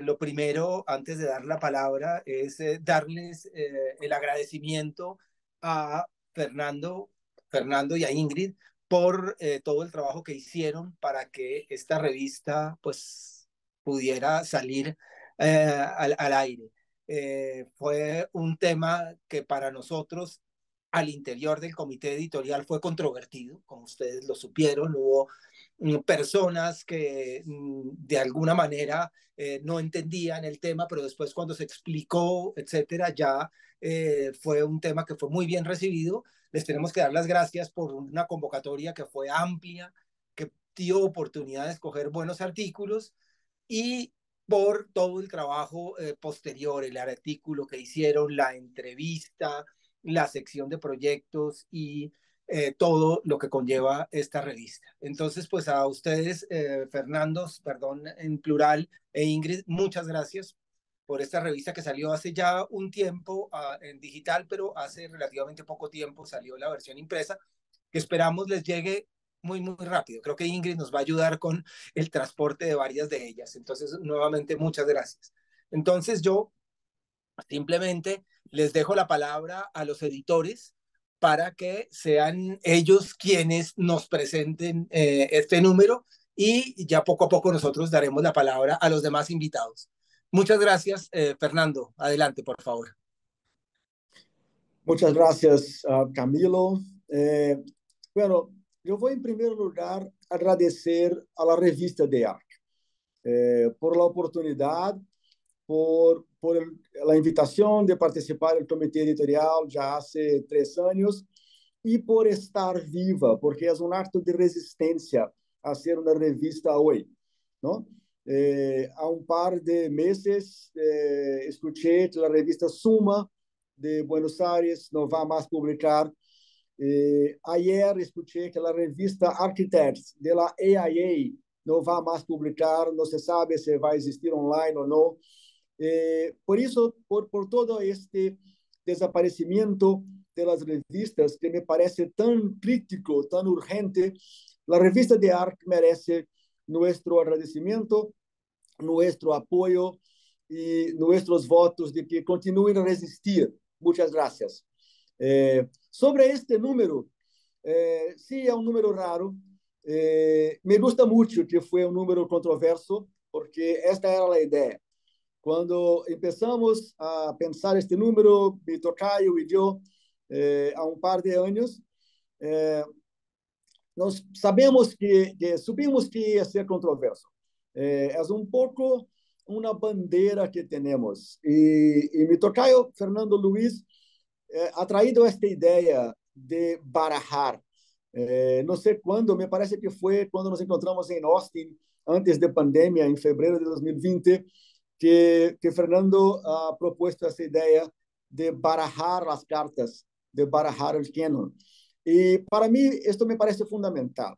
lo primero, antes de dar la palabra, es eh, darles eh, el agradecimiento a Fernando, Fernando y a Ingrid por eh, todo el trabajo que hicieron para que esta revista pues pudiera salir al, al, aire. fue un tema que para nosotros al interior del comité editorial fue controvertido, como ustedes lo supieron, hubo Mm, personas que mm, de alguna manera eh, no entendían el tema, pero después cuando se explicó, etcétera, ya eh, fue un tema que fue muy bien recibido. Les tenemos que dar las gracias por una convocatoria que fue amplia, que dio oportunidad de escoger buenos artículos y por todo el trabajo eh, posterior, el artículo que hicieron, la entrevista, la sección de proyectos y eh, todo lo que conlleva esta revista. Entonces, pues a ustedes, eh, Fernandos, perdón, en plural, e Ingrid, muchas gracias por esta revista que salió hace ya un tiempo ah, en digital, pero hace relativamente poco tiempo salió la versión impresa, que esperamos les llegue muy, muy rápido. Creo que Ingrid nos va a ayudar con el transporte de varias de ellas. Entonces, nuevamente, muchas gracias. Entonces, yo simplemente les dejo la palabra a los editores para que sean ellos quienes nos presenten eh, este número y ya poco a poco nosotros daremos la palabra a los demás invitados. Muchas gracias, eh, Fernando. Adelante, por favor. Muchas gracias, ah, Camilo. Eh, bueno, yo voy en primer lugar a agradecer a la revista de ARC por la oportunidad, por por a invitação de participar do comitê editorial já há três anos e por estar viva, porque é um ato de resistência eh, a ser uma revista hoje. Não? Eh, há um par de meses, eh, escutei a revista Suma de Buenos Aires, não vai mais publicar. Eh, ayer, escutei que a revista Architects, da EIA, não vai mais publicar, não se sabe se vai existir online ou não. Eh, por isso, por, por todo este desaparecimento de revistas, que me parece tão crítico, tão urgente, a revista de ARC merece nosso agradecimento nosso apoio e nossos votos de que continuem a resistir. Muchas gracias. Eh, sobre este número, eh, sí, um número raro. Eh, me gusta muito que foi um número controverso, porque esta era a ideia quando começamos a pensar este número, me tocaio e eu, eh, há um par de anos, eh, nós sabemos que, que subimos que ia ser controverso. Eh, é um pouco uma bandeira que temos. E, e me tocaio, Fernando Luiz, eh, atraído esta ideia de barajar. Eh, não sei quando, me parece que foi quando nos encontramos em Austin, antes da pandemia, em fevereiro de 2020. que, Fernando ha propuesto esa idea de barajar las cartas, de barajar el canon. Y para mí esto me parece fundamental,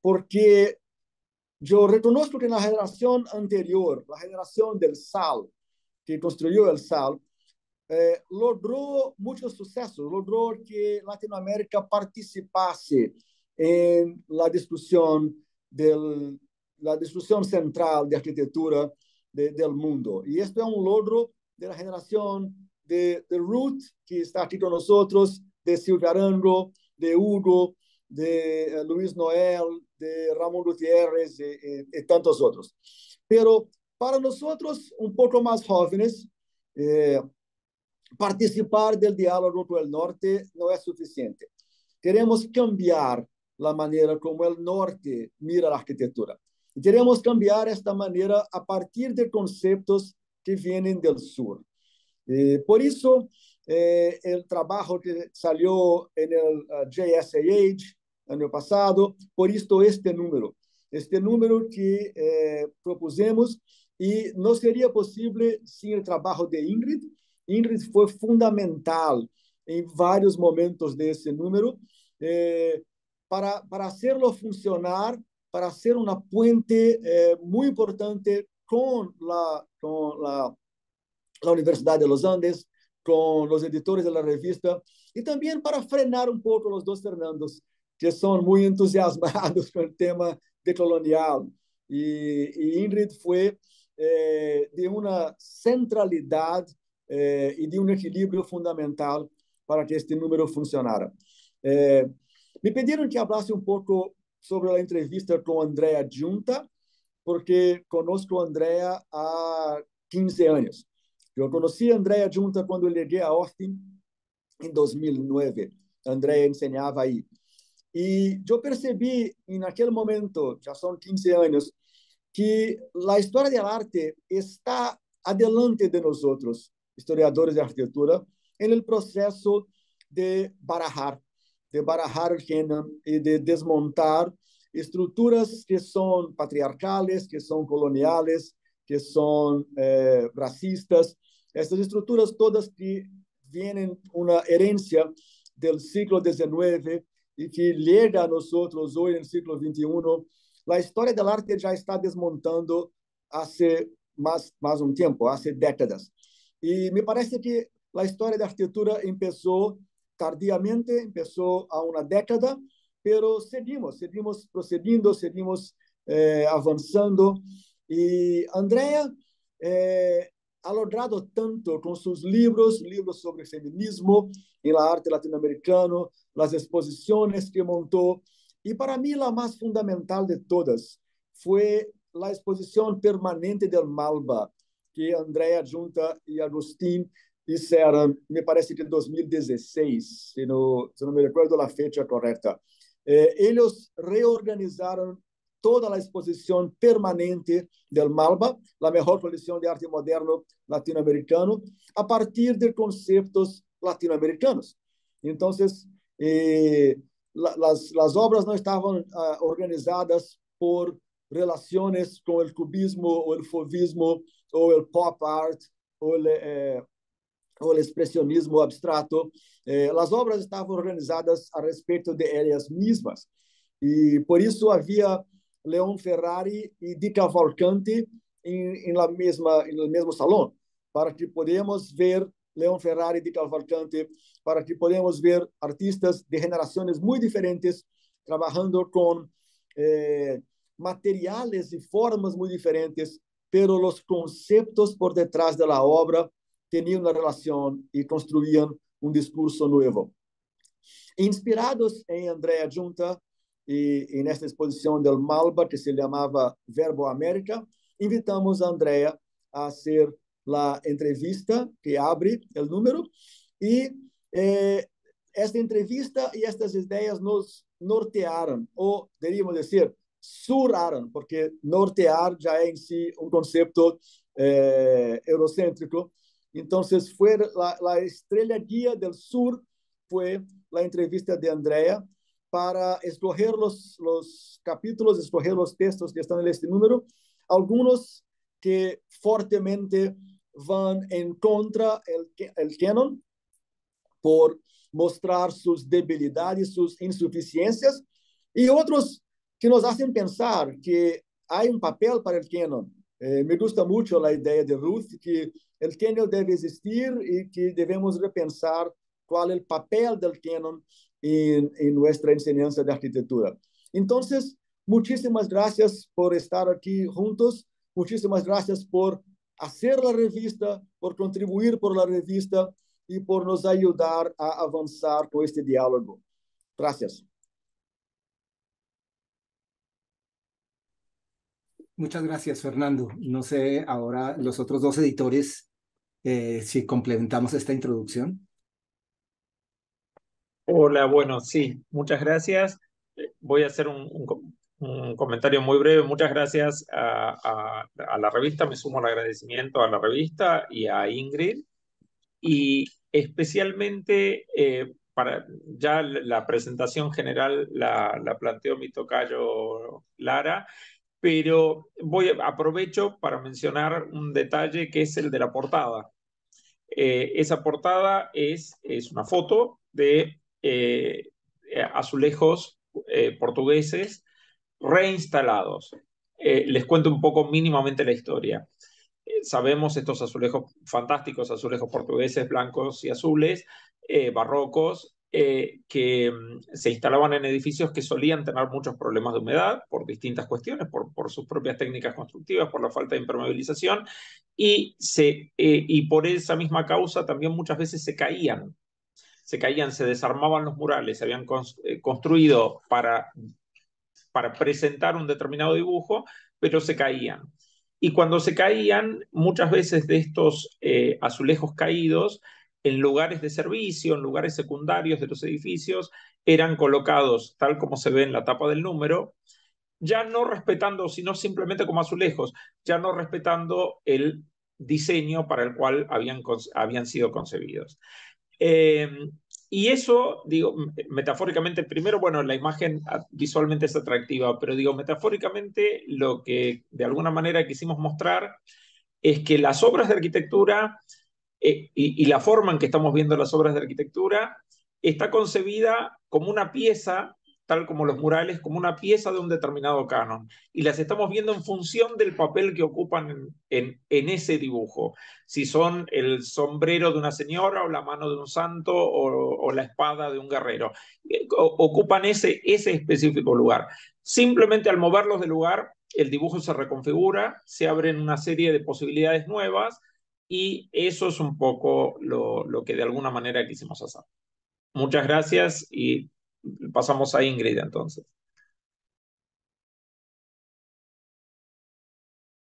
porque yo reconozco que la generación anterior, la generación del SAL, que construyó el SAL, eh, logró muchos sucesos, logró que Latinoamérica participase en la discusión, del, la discusión central de arquitectura del mundo. Y esto es un logro de la generación de, de Ruth, que está aquí con nosotros, de Silvia Arango, de Hugo, de eh, Luis Noel, de Ramón Gutiérrez eh, y, tantos otros. Pero para nosotros, un poco más jóvenes, eh, participar del diálogo con el norte no es suficiente. Queremos cambiar la manera como el norte mira la arquitectura. E queremos cambiar esta maneira a partir de conceitos que vêm do sul. E por isso, é, eh, o trabalho que saiu no JSAH ano passado, por isso este número, este número que eh, propusemos e não seria possível sem o trabalho de Ingrid. Ingrid foi fundamental em vários momentos desse número eh, para para fazê-lo funcionar para ser uma puente eh, muito importante com a la, la Universidade de los Andes, com os editores da revista e também para frenar um pouco os dois Fernandos, que são muito entusiasmados com o tema decolonial. E, e Ingrid foi eh, de uma centralidade eh, e de um equilíbrio fundamental para que este número funcionara. Eh, me pediram que falasse um pouco sobre a entrevista com Andrea Junta, porque conosco Andrea há 15 anos. Eu conheci Andrea Junta quando eu liguei a Austin em 2009. Andrea ensinava aí. E eu percebi, naquele momento, já são 15 anos, que a história da arte está adiante de nós outros, historiadores de arquitetura, um processo de barajar de barajar o Kenam e de desmontar estruturas que são patriarcales, que são coloniais, que são eh, racistas. Essas estruturas todas que vêm uma herência do século XIX e que chega a nós outros hoje no século XXI. A história da arte já está desmontando há mais, mais um tempo, há décadas. E me parece que a história da arquitetura começou tardiamente, empezó a una década, pero seguimos, seguimos procediendo, seguimos eh, avanzando. Y Andrea eh, ha logrado tanto con sus libros, libros sobre feminismo en la arte latinoamericana, las exposiciones que montó. Y para mí la más fundamental de todas fue la exposición permanente del Malba, que Andrea Junta y Agustín isso era, me parece que em 2016, se não, se não me recordo a fecha é correta. Eh, eles reorganizaram toda a exposição permanente do Malba, a melhor coleção de arte moderno latino-americano, a partir de conceitos latino-americanos. Então, eh, as, as obras não estavam ah, organizadas por relações com o cubismo, ou o fovismo, ou o pop art, ou o eh, o expressionismo abstrato, eh, as obras estavam organizadas a respeito de elas mesmas. E por isso havia Leon Ferrari e Di Cavalcanti em, mesma no mesmo salão, para que podemos ver Leon Ferrari e Di Cavalcanti, para que podemos ver artistas de gerações muito diferentes trabalhando com eh, materiais e formas muito diferentes, pelo os conceitos por detrás da obra tinham uma relação e construíam um discurso novo, Inspirados em Andrea Junta e en exposição exposición del Malba que se chamava Verbo América, invitamos a Andrea a ser a entrevista que abre o número e eh, esta entrevista e estas ideias nos nortearam, ou deveríamos dizer, suraram, porque nortear já é em si um conceito eh, eurocêntrico, Entonces fue la, estrella guía del sur, fue la entrevista de Andrea para escoger los, los capítulos, escoger los textos que están en este número. Algunos que fuertemente van en contra el, el canon por mostrar sus debilidades, sus insuficiencias, y otros que nos hacen pensar que hay un papel para el canon, Eh, me gusta muito a ideia de Ruth que o cânion deve existir e que devemos repensar qual é o papel do cânion em, em nossa enseñanza de arquitetura. Então, muitíssimas graças por estar aqui juntos, muitíssimas graças por fazer a revista, por contribuir por la revista e por nos ajudar a avançar com este diálogo. Gracias. Muchas gracias, Fernando. No sé ahora los otros dos editores eh, si complementamos esta introducción. Hola, bueno, sí, muchas gracias. Eh, voy a hacer un, comentario muy breve. Muchas gracias a, la revista, me sumo al agradecimiento a la revista y a Ingrid. Y especialmente eh, para ya la presentación general la, la planteó mi tocayo Lara pero voy, aprovecho para mencionar un detalle que es el de la portada. Eh, esa portada es, es, una foto de eh, eh, azulejos portugueses reinstalados. les cuento un poco mínimamente la historia. sabemos estos azulejos fantásticos, azulejos portugueses, blancos y azules, barrocos, eh, que mm, se instalaban en edificios que solían tener muchos problemas de humedad por distintas cuestiones, por, sus propias técnicas constructivas, por la falta de impermeabilización, y, eh, y por esa misma causa también muchas veces se caían, se caían, se desarmaban los murales, se habían eh, construido para, para presentar un determinado dibujo, pero se caían. Y cuando se caían, muchas veces de estos azulejos caídos, en lugares de servicio, en lugares secundarios de los edificios, eran colocados, tal como se ve en la tapa del número, ya no respetando, sino simplemente como azulejos, ya no respetando el diseño para el cual habían, habían sido concebidos. Em, y eso, digo, metafóricamente, primero, bueno, la imagen ah, visualmente es atractiva, pero digo, metafóricamente lo que de alguna manera quisimos mostrar es que las obras de arquitectura eh, y, la forma en que estamos viendo las obras de arquitectura está concebida como una pieza, tal como los murales, como una pieza de un determinado canon. Y las estamos viendo en función del papel que ocupan en, ese dibujo. Si son el sombrero de una señora o la mano de un santo o, la espada de un guerrero. Eh, ocupan ese, ese específico lugar. Simplemente al moverlos de lugar, el dibujo se reconfigura, se abren una serie de posibilidades nuevas y eso es un poco lo, lo que de alguna manera quisimos hacer. Muchas gracias y pasamos a Ingrid entonces.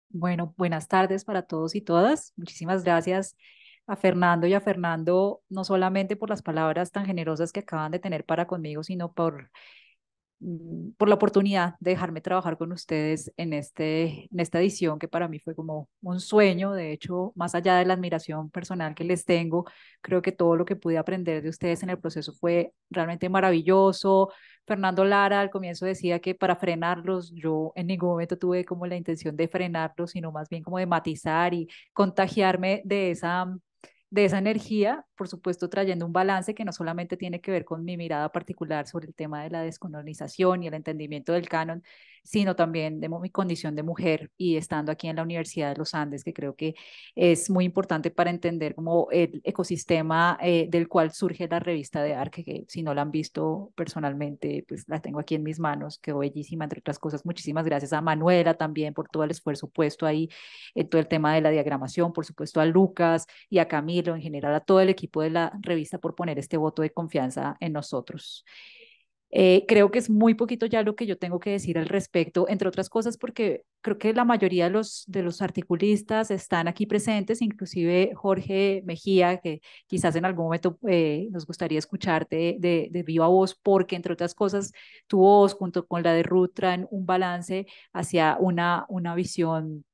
Bueno, buenas tardes para todos y todas. Muchísimas gracias a Fernando y a Fernando, no solamente por las palabras tan generosas que acaban de tener para conmigo, sino por Mm, por la oportunidad de dejarme trabajar con ustedes en, este, en esta edición que para mí fue como un sueño. De hecho, más allá de la admiración personal que les tengo, creo que todo lo que pude aprender de ustedes en el proceso fue realmente maravilloso. Fernando Lara al comienzo decía que para frenarlos, yo en ningún momento tuve como la intención de frenarlos, sino más bien como de matizar y contagiarme de esa de esa energía, por supuesto trayendo un balance que no solamente tiene que ver con mi mirada particular sobre el tema de la descolonización y el entendimiento del canon, sino también de mi condición de mujer y estando aquí en la Universidad de los Andes, que creo que es muy importante para entender como el ecosistema eh, del cual surge la revista de Arque, que si no la han visto personalmente, pues la tengo aquí en mis manos, quedó bellísima, entre otras cosas. Muchísimas gracias a Manuela también por todo el esfuerzo puesto ahí en todo el tema de la diagramación, por supuesto a Lucas y a Camila lo en general a todo el equipo de la revista por poner este voto de confianza en nosotros. Eh, creo que es muy poquito ya lo que yo tengo que decir al respecto, entre otras cosas porque creo que la mayoría de los, de los articulistas están aquí presentes, inclusive Jorge Mejía, que quizás en algún momento eh, nos gustaría escucharte de, de, viva voz, porque entre otras cosas tu voz junto con la de Ruth traen un balance hacia una, una visión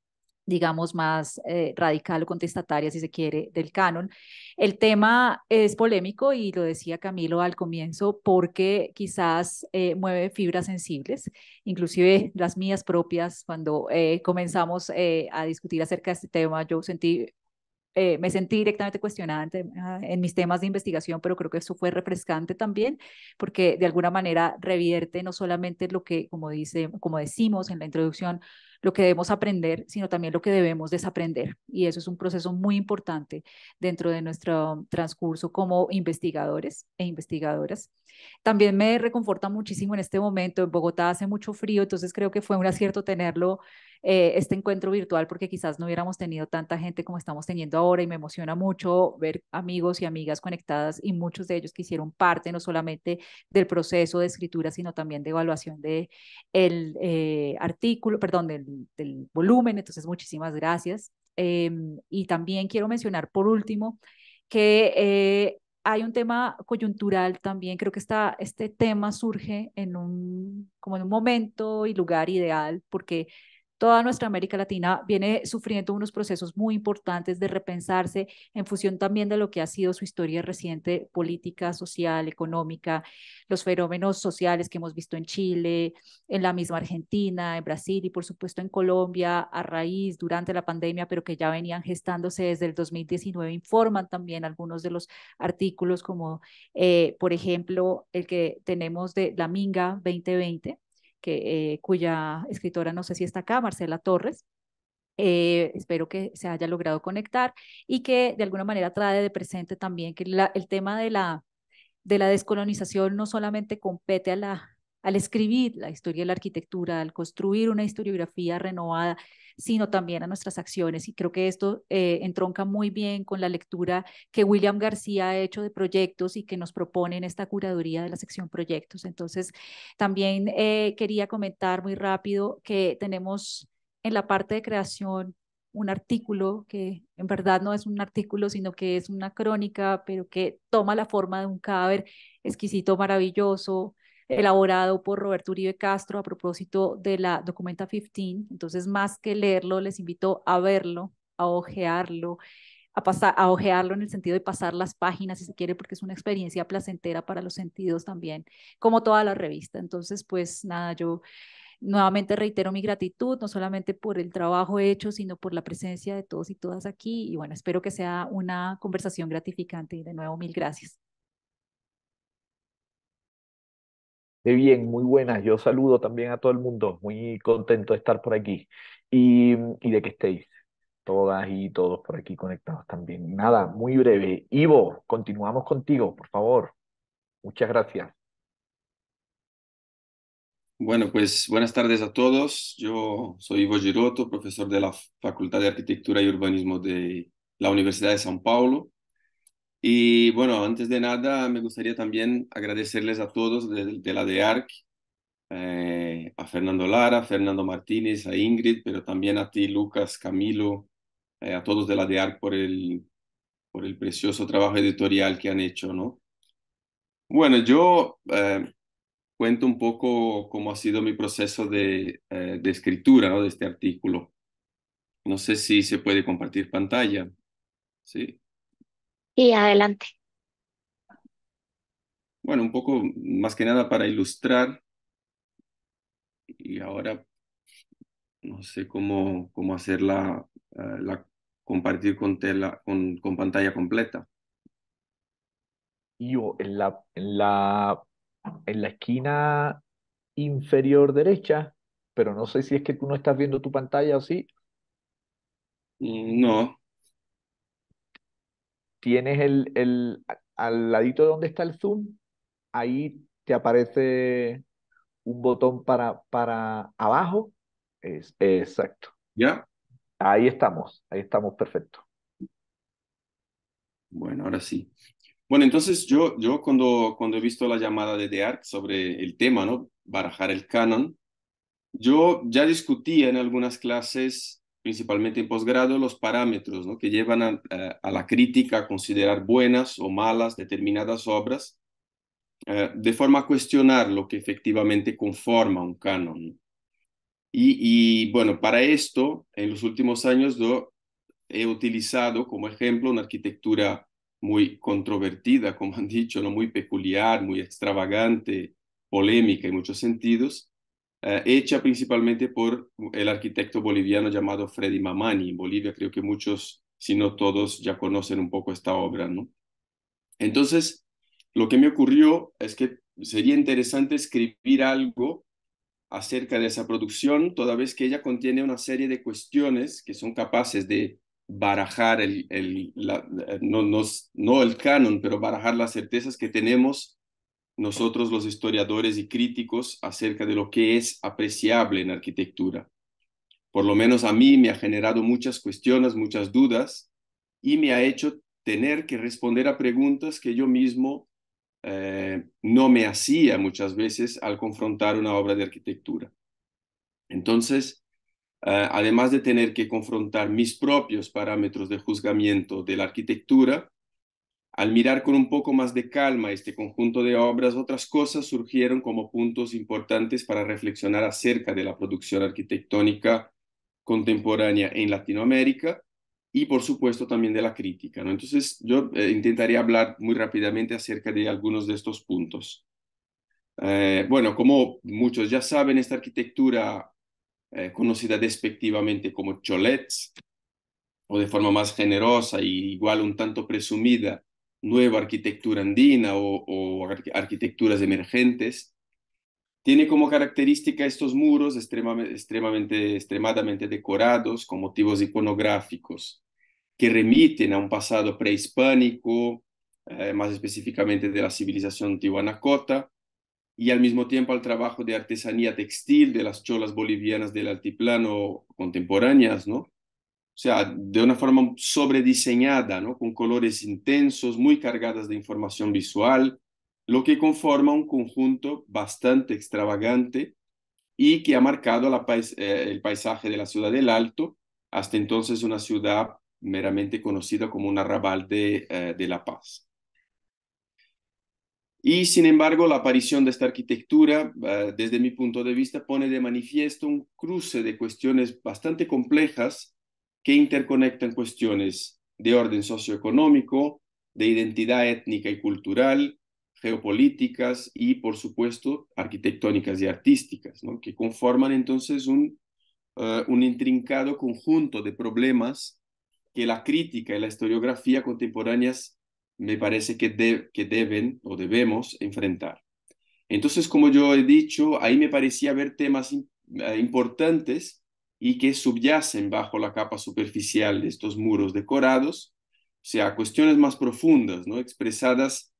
digamos, más eh, radical o contestataria, si se quiere, del canon. El tema es polémico y lo decía Camilo al comienzo porque quizás eh, mueve fibras sensibles, inclusive las mías propias. Cuando eh, comenzamos a discutir acerca de este tema, yo sentí me sentí directamente cuestionada ah, en, en, mis temas de investigación, pero creo que eso fue refrescante también, porque de alguna manera revierte no solamente lo que, como, dice, como decimos en la introducción, lo que debemos aprender, sino también lo que debemos desaprender. Y eso es un proceso muy importante dentro de nuestro transcurso como investigadores e investigadoras. También me reconforta muchísimo en este momento. En Bogotá hace mucho frío, entonces creo que fue un acierto tenerlo, eh, este encuentro virtual, porque quizás no hubiéramos tenido tanta gente como estamos teniendo ahora y me emociona mucho ver amigos y amigas conectadas y muchos de ellos que hicieron parte no solamente del proceso de escritura, sino también de evaluación de el eh, artículo, perdón, del del, volumen, entonces muchísimas gracias. Em, y también quiero mencionar por último que eh, hay un tema coyuntural también, creo que está este tema surge en un, como en un momento y lugar ideal, porque toda nuestra América Latina viene sufriendo unos procesos muy importantes de repensarse en función también de lo que ha sido su historia reciente política, social, económica, los fenómenos sociales que hemos visto en Chile, en la misma Argentina, en Brasil y por supuesto en Colombia a raíz durante la pandemia, pero que ya venían gestándose desde el 2019, informan también algunos de los artículos como, eh, por ejemplo, el que tenemos de la Minga 2020 eh, cuya escritora no sé si está acá, Marcela Torres. Eh, espero que se haya logrado conectar y que de alguna manera trae de presente también que el tema de la, de la descolonización no solamente compete a la al escribir la historia de la arquitectura, al construir una historiografía renovada, sino también a nuestras acciones. Y creo que esto eh, entronca muy bien con la lectura que William García ha hecho de proyectos y que nos propone en esta curaduría de la sección proyectos. Entonces, también eh, quería comentar muy rápido que tenemos en la parte de creación un artículo que en verdad no es un artículo, sino que es una crónica, pero que toma la forma de un cadáver exquisito, maravilloso, elaborado por Roberto Uribe Castro a propósito de la Documenta 15. Entonces, más que leerlo, les invito a verlo, a ojearlo, a, pasar, a ojearlo en el sentido de pasar las páginas, si se quiere, porque es una experiencia placentera para los sentidos también, como toda la revista. Entonces, pues nada, yo nuevamente reitero mi gratitud, no solamente por el trabajo hecho, sino por la presencia de todos y todas aquí. Y bueno, espero que sea una conversación gratificante. Y de nuevo, mil gracias. De bien, muy buenas. Yo saludo también a todo el mundo. Muy contento de estar por aquí y, y de que estéis todas y todos por aquí conectados también. Nada, muy breve. Ivo, continuamos contigo, por favor. Muchas gracias. Bueno, pues buenas tardes a todos. Yo soy Ivo Giroto, profesor de la Facultad de Arquitectura y Urbanismo de la Universidad de São Paulo. Y bueno, antes de nada, me gustaría también agradecerles a todos de, la DEARC, eh, a Fernando Lara, a Fernando Martínez, a Ingrid, pero también a ti, Lucas, Camilo, eh, a todos de la DEARC por el, por el precioso trabajo editorial que han hecho, ¿no? Bueno, yo eh, cuento un poco cómo ha sido mi proceso de, de escritura, ¿no? De este artículo. No sé si se puede compartir pantalla. Sí y adelante. Bueno, un poco más que nada para ilustrar y ahora no sé cómo, cómo hacerla eh, la, compartir con, tela, con, con pantalla completa. Yo, en la, en la, en la esquina inferior derecha, pero no sé si es que tú no estás viendo tu pantalla o sí. Mm, no, tienes el, el, al ladito donde está el zoom, ahí te aparece un botón para, para abajo. Es, exacto. ¿Ya? Ahí estamos, ahí estamos perfecto. Bueno, ahora sí. Bueno, entonces yo, yo cuando, cuando he visto la llamada de deart sobre el tema, ¿no? Barajar el canon, yo ya discutí en algunas clases principalmente en posgrado, los parámetros ¿no? que llevan a, la crítica a considerar buenas o malas determinadas obras, eh, de forma a cuestionar lo que efectivamente conforma un canon. Y, bueno, para esto, en los últimos años yo he utilizado como ejemplo una arquitectura muy controvertida, como han dicho, ¿no? muy peculiar, muy extravagante, polémica en muchos sentidos, eh, hecha principalmente por el arquitecto boliviano llamado Freddy Mamani. En Bolivia creo que muchos, si no todos, ya conocen un poco esta obra, ¿no? Entonces, lo que me ocurrió es que sería interesante escribir algo acerca de esa producción, toda vez que ella contiene una serie de cuestiones que son capaces de barajar el, el no, no el canon, pero barajar las certezas que tenemos nosotros los historiadores y críticos acerca de lo que es apreciable en arquitectura. Por lo menos a mí me ha generado muchas cuestiones, muchas dudas y me ha hecho tener que responder a preguntas que yo mismo eh, no me hacía muchas veces al confrontar una obra de arquitectura. Entonces, eh, además de tener que confrontar mis propios parámetros de juzgamiento de la arquitectura, al mirar con un poco más de calma este conjunto de obras, otras cosas surgieron como puntos importantes para reflexionar acerca de la producción arquitectónica contemporánea en Latinoamérica y por supuesto también de la crítica. Entonces yo eh, intentaría hablar muy rápidamente acerca de algunos de estos puntos. Eh, bueno, como muchos ya saben, esta arquitectura eh, conocida despectivamente como cholets, o de forma más generosa y igual un tanto presumida nueva arquitectura andina o, arquitecturas emergentes, tiene como característica estos muros extremadamente, decorados con motivos iconográficos que remiten a un pasado prehispánico, eh, más específicamente de la civilización tihuanacota, y al mismo tiempo al trabajo de artesanía textil de las cholas bolivianas del altiplano contemporáneas, ¿no? sea, de una forma sobrediseñada, ¿no? con colores intensos, muy cargadas de información visual, lo que conforma un conjunto bastante extravagante y que ha marcado eh, el paisaje de la ciudad del Alto, hasta entonces una ciudad meramente conocida como un arrabal de, eh, La Paz. Y sin embargo, la aparición de esta arquitectura, eh, desde mi punto de vista, pone de manifiesto un cruce de cuestiones bastante complejas que interconectan cuestiones de orden socioeconómico, de identidad étnica y cultural, geopolíticas y, por supuesto, arquitectónicas y artísticas, ¿no? que conforman entonces un, eh, intrincado conjunto de problemas que la crítica y la historiografía contemporáneas me parece que, que deben o debemos enfrentar. Entonces, como yo he dicho, ahí me parecía haber temas eh, importantes y que subyacen bajo la capa superficial de estos muros decorados, o sea, cuestiones más profundas, ¿no? expresadas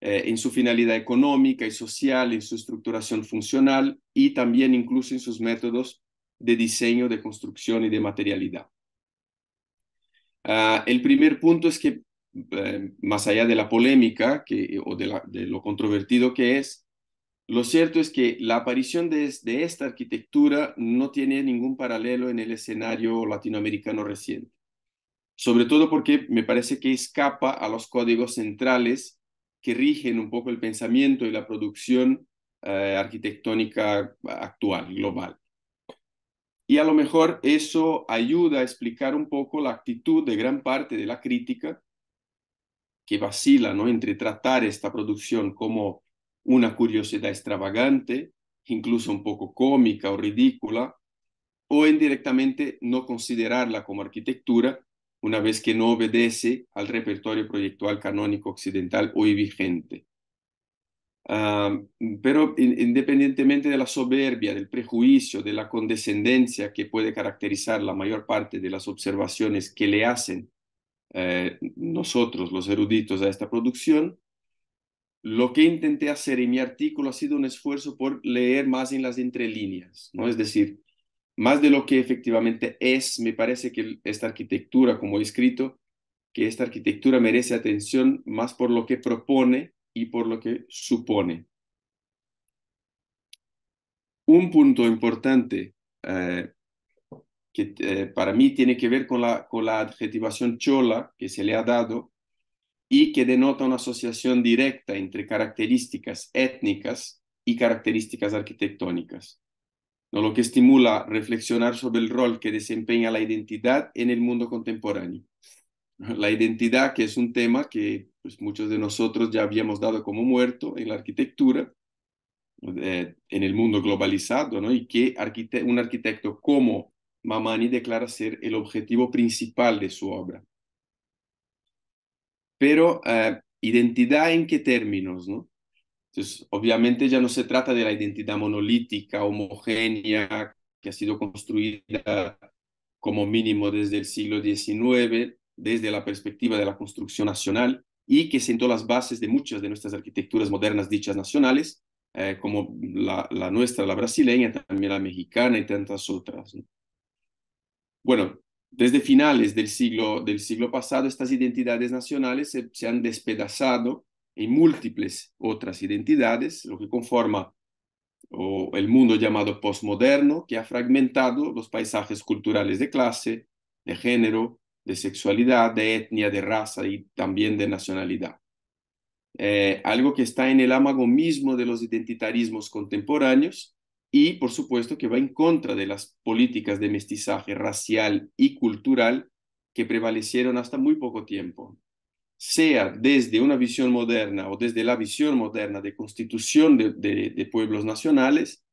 eh, en su finalidad económica y social, en su estructuración funcional y también incluso en sus métodos de diseño, de construcción y de materialidad. Ah, el primer punto es que, eh, más allá de la polémica que, o de lo controvertido que es, lo cierto es que la aparición de, esta arquitectura no tiene ningún paralelo en el escenario latinoamericano reciente, sobre todo porque me parece que escapa a los códigos centrales que rigen un poco el pensamiento y la producción eh, arquitectónica actual, global. Y a lo mejor eso ayuda a explicar un poco la actitud de gran parte de la crítica que vacila ¿no? entre tratar esta producción como una curiosidad extravagante, incluso un poco cómica o ridícula, o indirectamente no considerarla como arquitectura una vez que no obedece al repertorio proyectual canónico occidental hoy vigente. Ah, pero independientemente de la soberbia, del prejuicio, de la condescendencia que puede caracterizar la mayor parte de las observaciones que le hacen eh, nosotros, los eruditos, a esta producción, lo que intenté hacer en mi artículo ha sido un esfuerzo por leer más en las entrelíneas, ¿no? Es decir, más de lo que efectivamente es, me parece que esta arquitectura, como he escrito, que esta arquitectura merece atención más por lo que propone y por lo que supone. Un punto importante eh, que eh, para mí tiene que ver con la, con la adjetivación chola que se le ha dado y que denota una asociación directa entre características étnicas y características arquitectónicas, ¿no? lo que estimula reflexionar sobre el rol que desempeña la identidad en el mundo contemporáneo. La identidad, que es un tema que pues, muchos de nosotros ya habíamos dado como muerto en la arquitectura, eh, en el mundo globalizado, ¿no? y que un arquitecto como Mamani declara ser el objetivo principal de su obra pero eh, identidad en qué términos, ¿no? Entonces, obviamente ya no se trata de la identidad monolítica, homogénea, que ha sido construida como mínimo desde el siglo XIX, desde la perspectiva de la construcción nacional, y que sentó las bases de muchas de nuestras arquitecturas modernas dichas nacionales, eh, como la, nuestra, la brasileña, también la mexicana y tantas otras. Bueno, desde finales del siglo, del siglo pasado, estas identidades nacionales se, han despedazado en múltiples otras identidades, lo que conforma o el mundo llamado postmoderno, que ha fragmentado los paisajes culturales de clase, de género, de sexualidad, de etnia, de raza y también de nacionalidad. Eh, algo que está en el amago mismo de los identitarismos contemporáneos y por supuesto que va en contra de las políticas de mestizaje racial y cultural que prevalecieron hasta muy poco tiempo. Sea desde una visión moderna o desde la visión moderna de constitución de, pueblos nacionales,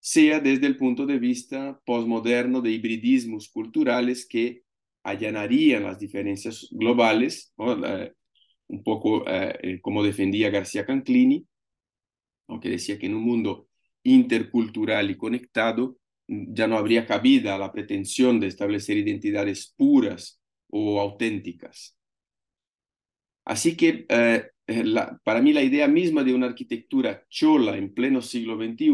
sea desde el punto de vista posmoderno de hibridismos culturales que allanarían las diferencias globales, un poco eh, eh, como defendía García Canclini, aunque decía que en un mundo intercultural y conectado, ya no habría cabida a la pretensión de establecer identidades puras o auténticas. Así que eh, eh, para mí la idea misma de una arquitectura chola en pleno siglo XXI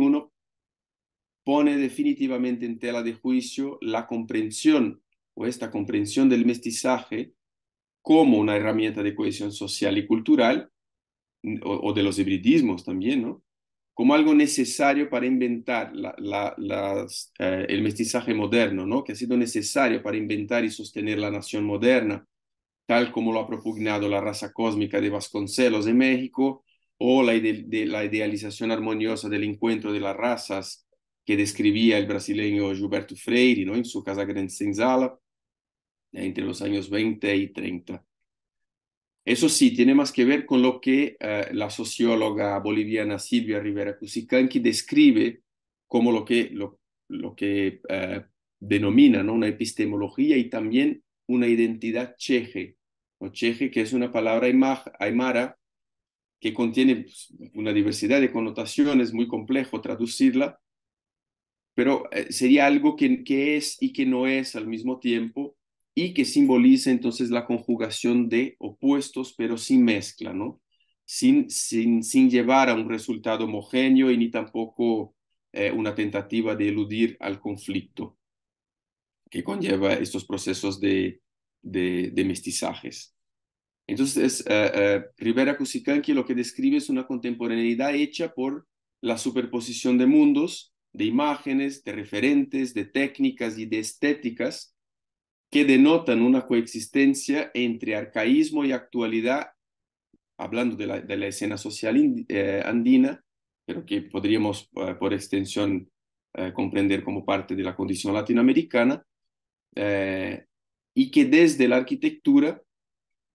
pone definitivamente en tela de juicio la comprensión o esta comprensión del mestizaje como una herramienta de cohesión social y cultural mm, o, o de los hibridismos también, ¿no? como algo necesario para inventar eh, el mestizaje moderno, ¿no? que ha sido necesario para inventar y sostener la nación moderna, tal como lo ha propugnado la raza cósmica de Vasconcelos de México o la, idealización armoniosa del encuentro de las razas que describía el brasileño Gilberto Freire en su casa Grande senzala entre los años 20 y 30. Eso sí, tiene más que ver con lo que eh, la socióloga boliviana Silvia Rivera Cusicanqui describe como lo que, lo, que eh, denomina una epistemología y también una identidad cheje, o cheje que es una palabra aymara que contiene pues, una diversidad de connotaciones, muy complejo traducirla, pero eh, sería algo que, que es y que no es al mismo tiempo, y que simboliza entonces la conjugación de opuestos, pero sin mezcla, ¿no? Sin, sin, llevar a un resultado homogéneo y ni tampoco eh, una tentativa de eludir al conflicto que conlleva estos procesos de, de, mestizajes. Entonces, eh, eh, Rivera Cusicanqui lo que describe es una contemporaneidad hecha por la superposición de mundos, de imágenes, de referentes, de técnicas y de estéticas que denotan una coexistencia entre arcaísmo y actualidad, hablando de la, escena social eh, andina, pero que podríamos eh, por extensión eh, comprender como parte de la condición latinoamericana, y que desde la arquitectura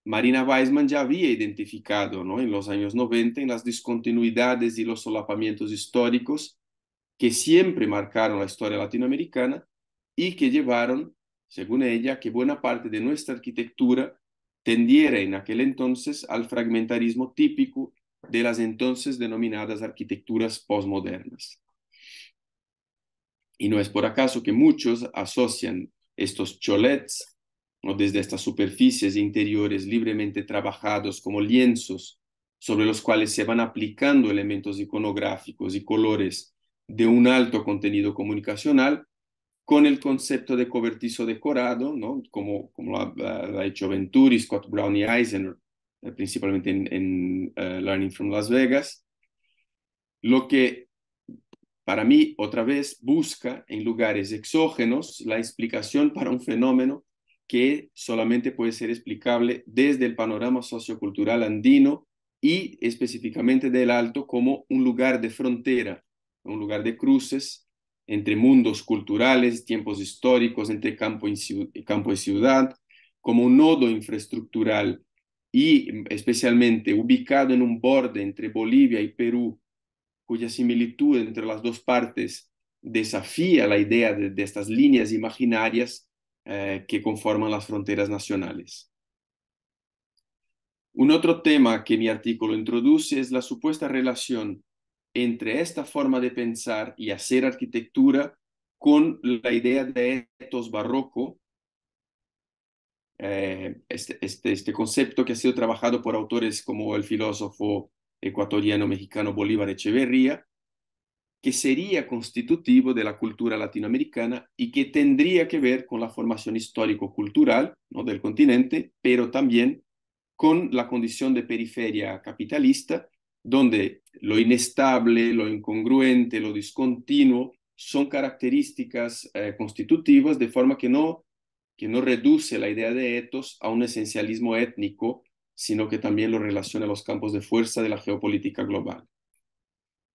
Marina Weisman ya había identificado ¿no? en los años 90 en las discontinuidades y los solapamientos históricos que siempre marcaron la historia latinoamericana y que llevaron según ella, que buena parte de nuestra arquitectura tendiera en aquel entonces al fragmentarismo típico de las entonces denominadas arquitecturas posmodernas. Y no es por acaso que muchos asocian estos cholets, o desde estas superficies interiores libremente trabajados como lienzos, sobre los cuales se van aplicando elementos iconográficos y colores de un alto contenido comunicacional, con el concepto de cobertizo decorado, ¿no? como, como lo, ha, hecho Venturi, Scott Brown y Eisner, eh, principalmente en, eh, Learning from Las Vegas, lo que para mí, otra vez, busca en lugares exógenos la explicación para un fenómeno que solamente puede ser explicable desde el panorama sociocultural andino y específicamente del Alto como un lugar de frontera, un lugar de cruces entre mundos culturales, tiempos históricos, entre campo y, ciudad, como un nodo infraestructural y especialmente ubicado en un borde entre Bolivia y Perú, cuya similitud entre las dos partes desafía la idea de, estas líneas imaginarias eh, que conforman las fronteras nacionales. Un otro tema que mi artículo introduce es la supuesta relación entre esta forma de pensar y hacer arquitectura con la idea de etos barroco, eh, este, este, este, concepto que ha sido trabajado por autores como el filósofo ecuatoriano mexicano Bolívar Echeverría, que sería constitutivo de la cultura latinoamericana y que tendría que ver con la formación histórico-cultural ¿no? del continente, pero también con la condición de periferia capitalista donde lo inestable, lo incongruente, lo discontinuo son características eh, constitutivas de forma que no, que no reduce la idea de etos a un esencialismo étnico, sino que también lo relaciona a los campos de fuerza de la geopolítica global.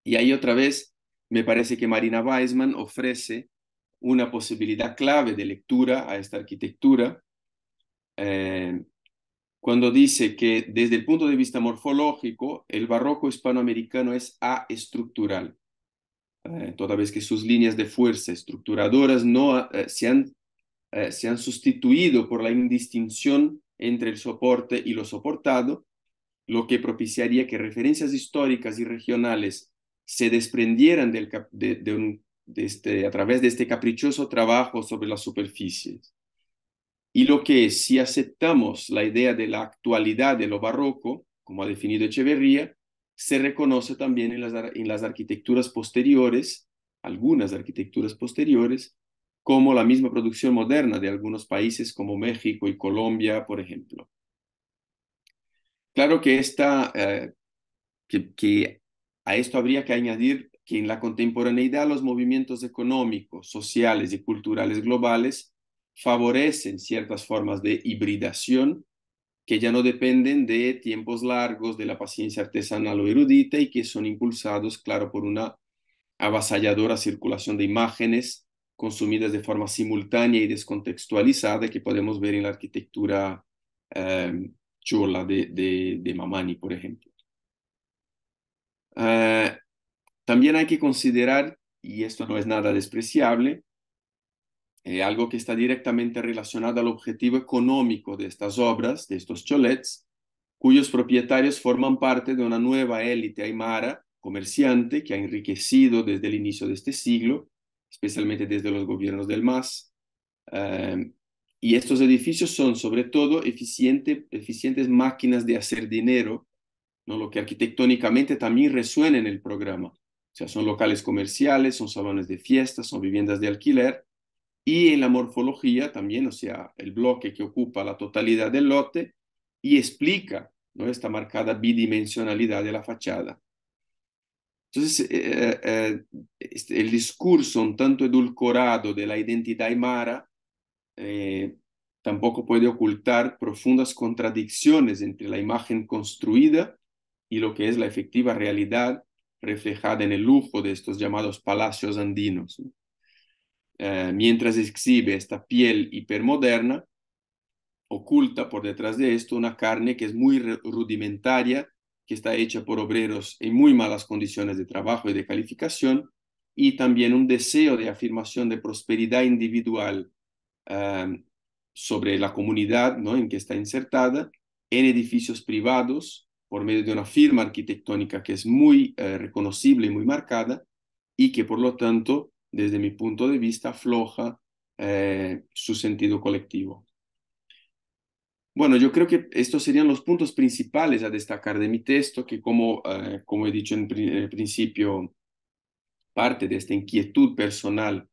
Y ahí otra vez me parece que Marina Weisman ofrece una posibilidad clave de lectura a esta arquitectura eh, cuando dice que desde el punto de vista morfológico, el barroco hispanoamericano es a estructural, eh, toda vez que sus líneas de fuerza estructuradoras no, eh, eh, se, han, sustituido por la indistinción entre el soporte y lo soportado, lo que propiciaría que referencias históricas y regionales se desprendieran este, a través de este caprichoso trabajo sobre las superficies. Y lo que si aceptamos la idea de la actualidad de lo barroco, como ha definido Echeverría, se reconoce también en las, en las arquitecturas posteriores, algunas arquitecturas posteriores, como la misma producción moderna de algunos países como México y Colombia, por ejemplo. Claro que, esta, eh, que a esto habría que añadir que en la contemporaneidad los movimientos económicos, sociales y culturales globales favorecen ciertas formas de hibridación que ya no dependen de tiempos largos, de la paciencia artesanal o erudita y que son impulsados, claro, por una avasalladora circulación de imágenes consumidas de forma simultánea y descontextualizada que podemos ver en la arquitectura chola em, chula de, Mamani, por ejemplo. Eh, también hay que considerar, y esto no es nada despreciable, eh, algo que está directamente relacionado al objetivo económico de estas obras, de estos cholets, cuyos propietarios forman parte de una nueva élite aymara comerciante que ha enriquecido desde el inicio de este siglo, especialmente desde los gobiernos del MAS. Em, y estos edificios son sobre todo eficientes máquinas de hacer dinero, ¿no? lo que arquitectónicamente también resuena en el programa. O sea, son locales comerciales, son salones de fiestas, son viviendas de alquiler, y en la morfología también, o sea, el bloque que ocupa la totalidad del lote y explica esta marcada bidimensionalidad de la fachada. Entonces, eh, eh, eh, este, el discurso un tanto edulcorado de la identidad aymara tampoco puede ocultar profundas contradicciones entre la imagen construida y lo que es la efectiva realidad reflejada en el lujo de estos llamados palacios andinos. Eh, mientras exhibe esta piel hipermoderna, oculta por detrás de esto una carne que es muy rudimentaria, que está hecha por obreros en muy malas condiciones de trabajo y de calificación, y también un deseo de afirmación de prosperidad individual eh, sobre la comunidad ¿no? en que está insertada, en edificios privados, por medio de una firma arquitectónica que es muy eh, reconocible y muy marcada, y que por lo tanto desde mi punto de vista, afloja eh, su sentido colectivo. Bueno, yo creo que estos serían los puntos principales a destacar de mi texto, que como, eh, como he dicho en, el principio, parte de esta inquietud personal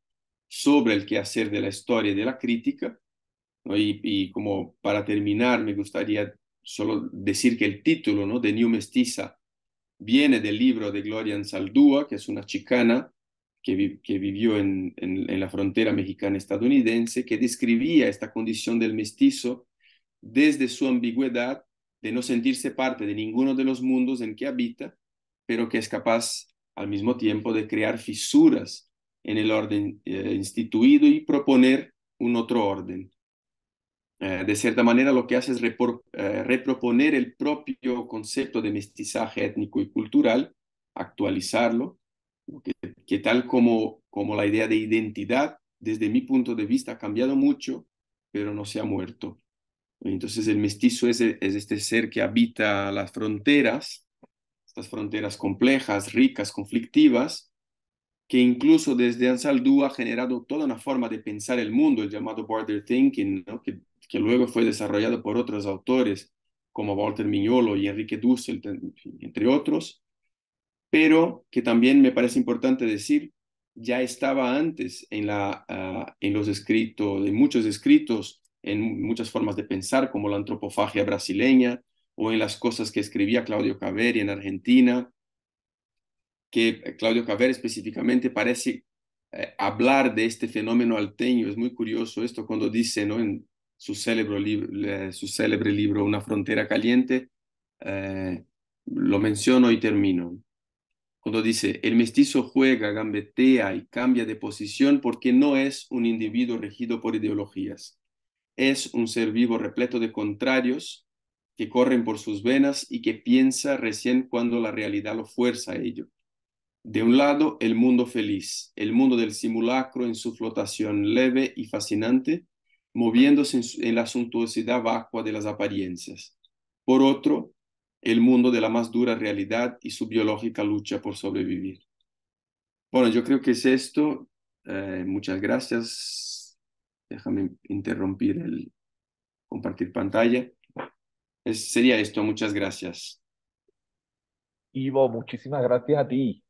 sobre el quehacer de la historia y de la crítica. Y, como para terminar, me gustaría solo decir que el título ¿no? de New Mestiza viene del libro de Gloria Anzaldúa, que es una chicana que, vivió en, en, la frontera mexicana-estadounidense, que describía esta condición del mestizo desde su ambigüedad de no sentirse parte de ninguno de los mundos en que habita, pero que es capaz al mismo tiempo de crear fisuras en el orden eh, instituido y proponer un otro orden. Eh, de cierta manera, lo que hace es eh, reproponer el propio concepto de mestizaje étnico y cultural, actualizarlo que, tal como, como la idea de identidad, desde mi punto de vista, ha cambiado mucho, pero no se ha muerto. Entonces el mestizo es, es este ser que habita las fronteras, estas fronteras complejas, ricas, conflictivas, que incluso desde Ansaldú ha generado toda una forma de pensar el mundo, el llamado border thinking, que, que, luego fue desarrollado por otros autores como Walter Mignolo y Enrique Dussel, entre otros, pero que también me parece importante decir, ya estaba antes en, la, ah, en los escritos, en muchos escritos, en muchas formas de pensar, como la antropofagia brasileña, o en las cosas que escribía Claudio Caveri en Argentina, que Claudio Caveri específicamente parece eh, hablar de este fenómeno alteño. Es muy curioso esto cuando dice ¿no? en su célebre, libro, su célebre libro Una frontera caliente, eh, lo menciono y termino. Cuando dice, el mestizo juega, gambetea y cambia de posición porque no es un individuo regido por ideologías. Es un ser vivo repleto de contrarios que corren por sus venas y que piensa recién cuando la realidad lo fuerza a ello. De un lado, el mundo feliz, el mundo del simulacro en su flotación leve y fascinante, moviéndose en, la suntuosidad vacua de las apariencias. Por otro, el mundo de la más dura realidad y su biológica lucha por sobrevivir. Bueno, yo creo que es esto. Eh, muchas gracias. Déjame interrumpir el compartir pantalla. sería esto. Muchas gracias. Ivo, muchísimas gracias a ti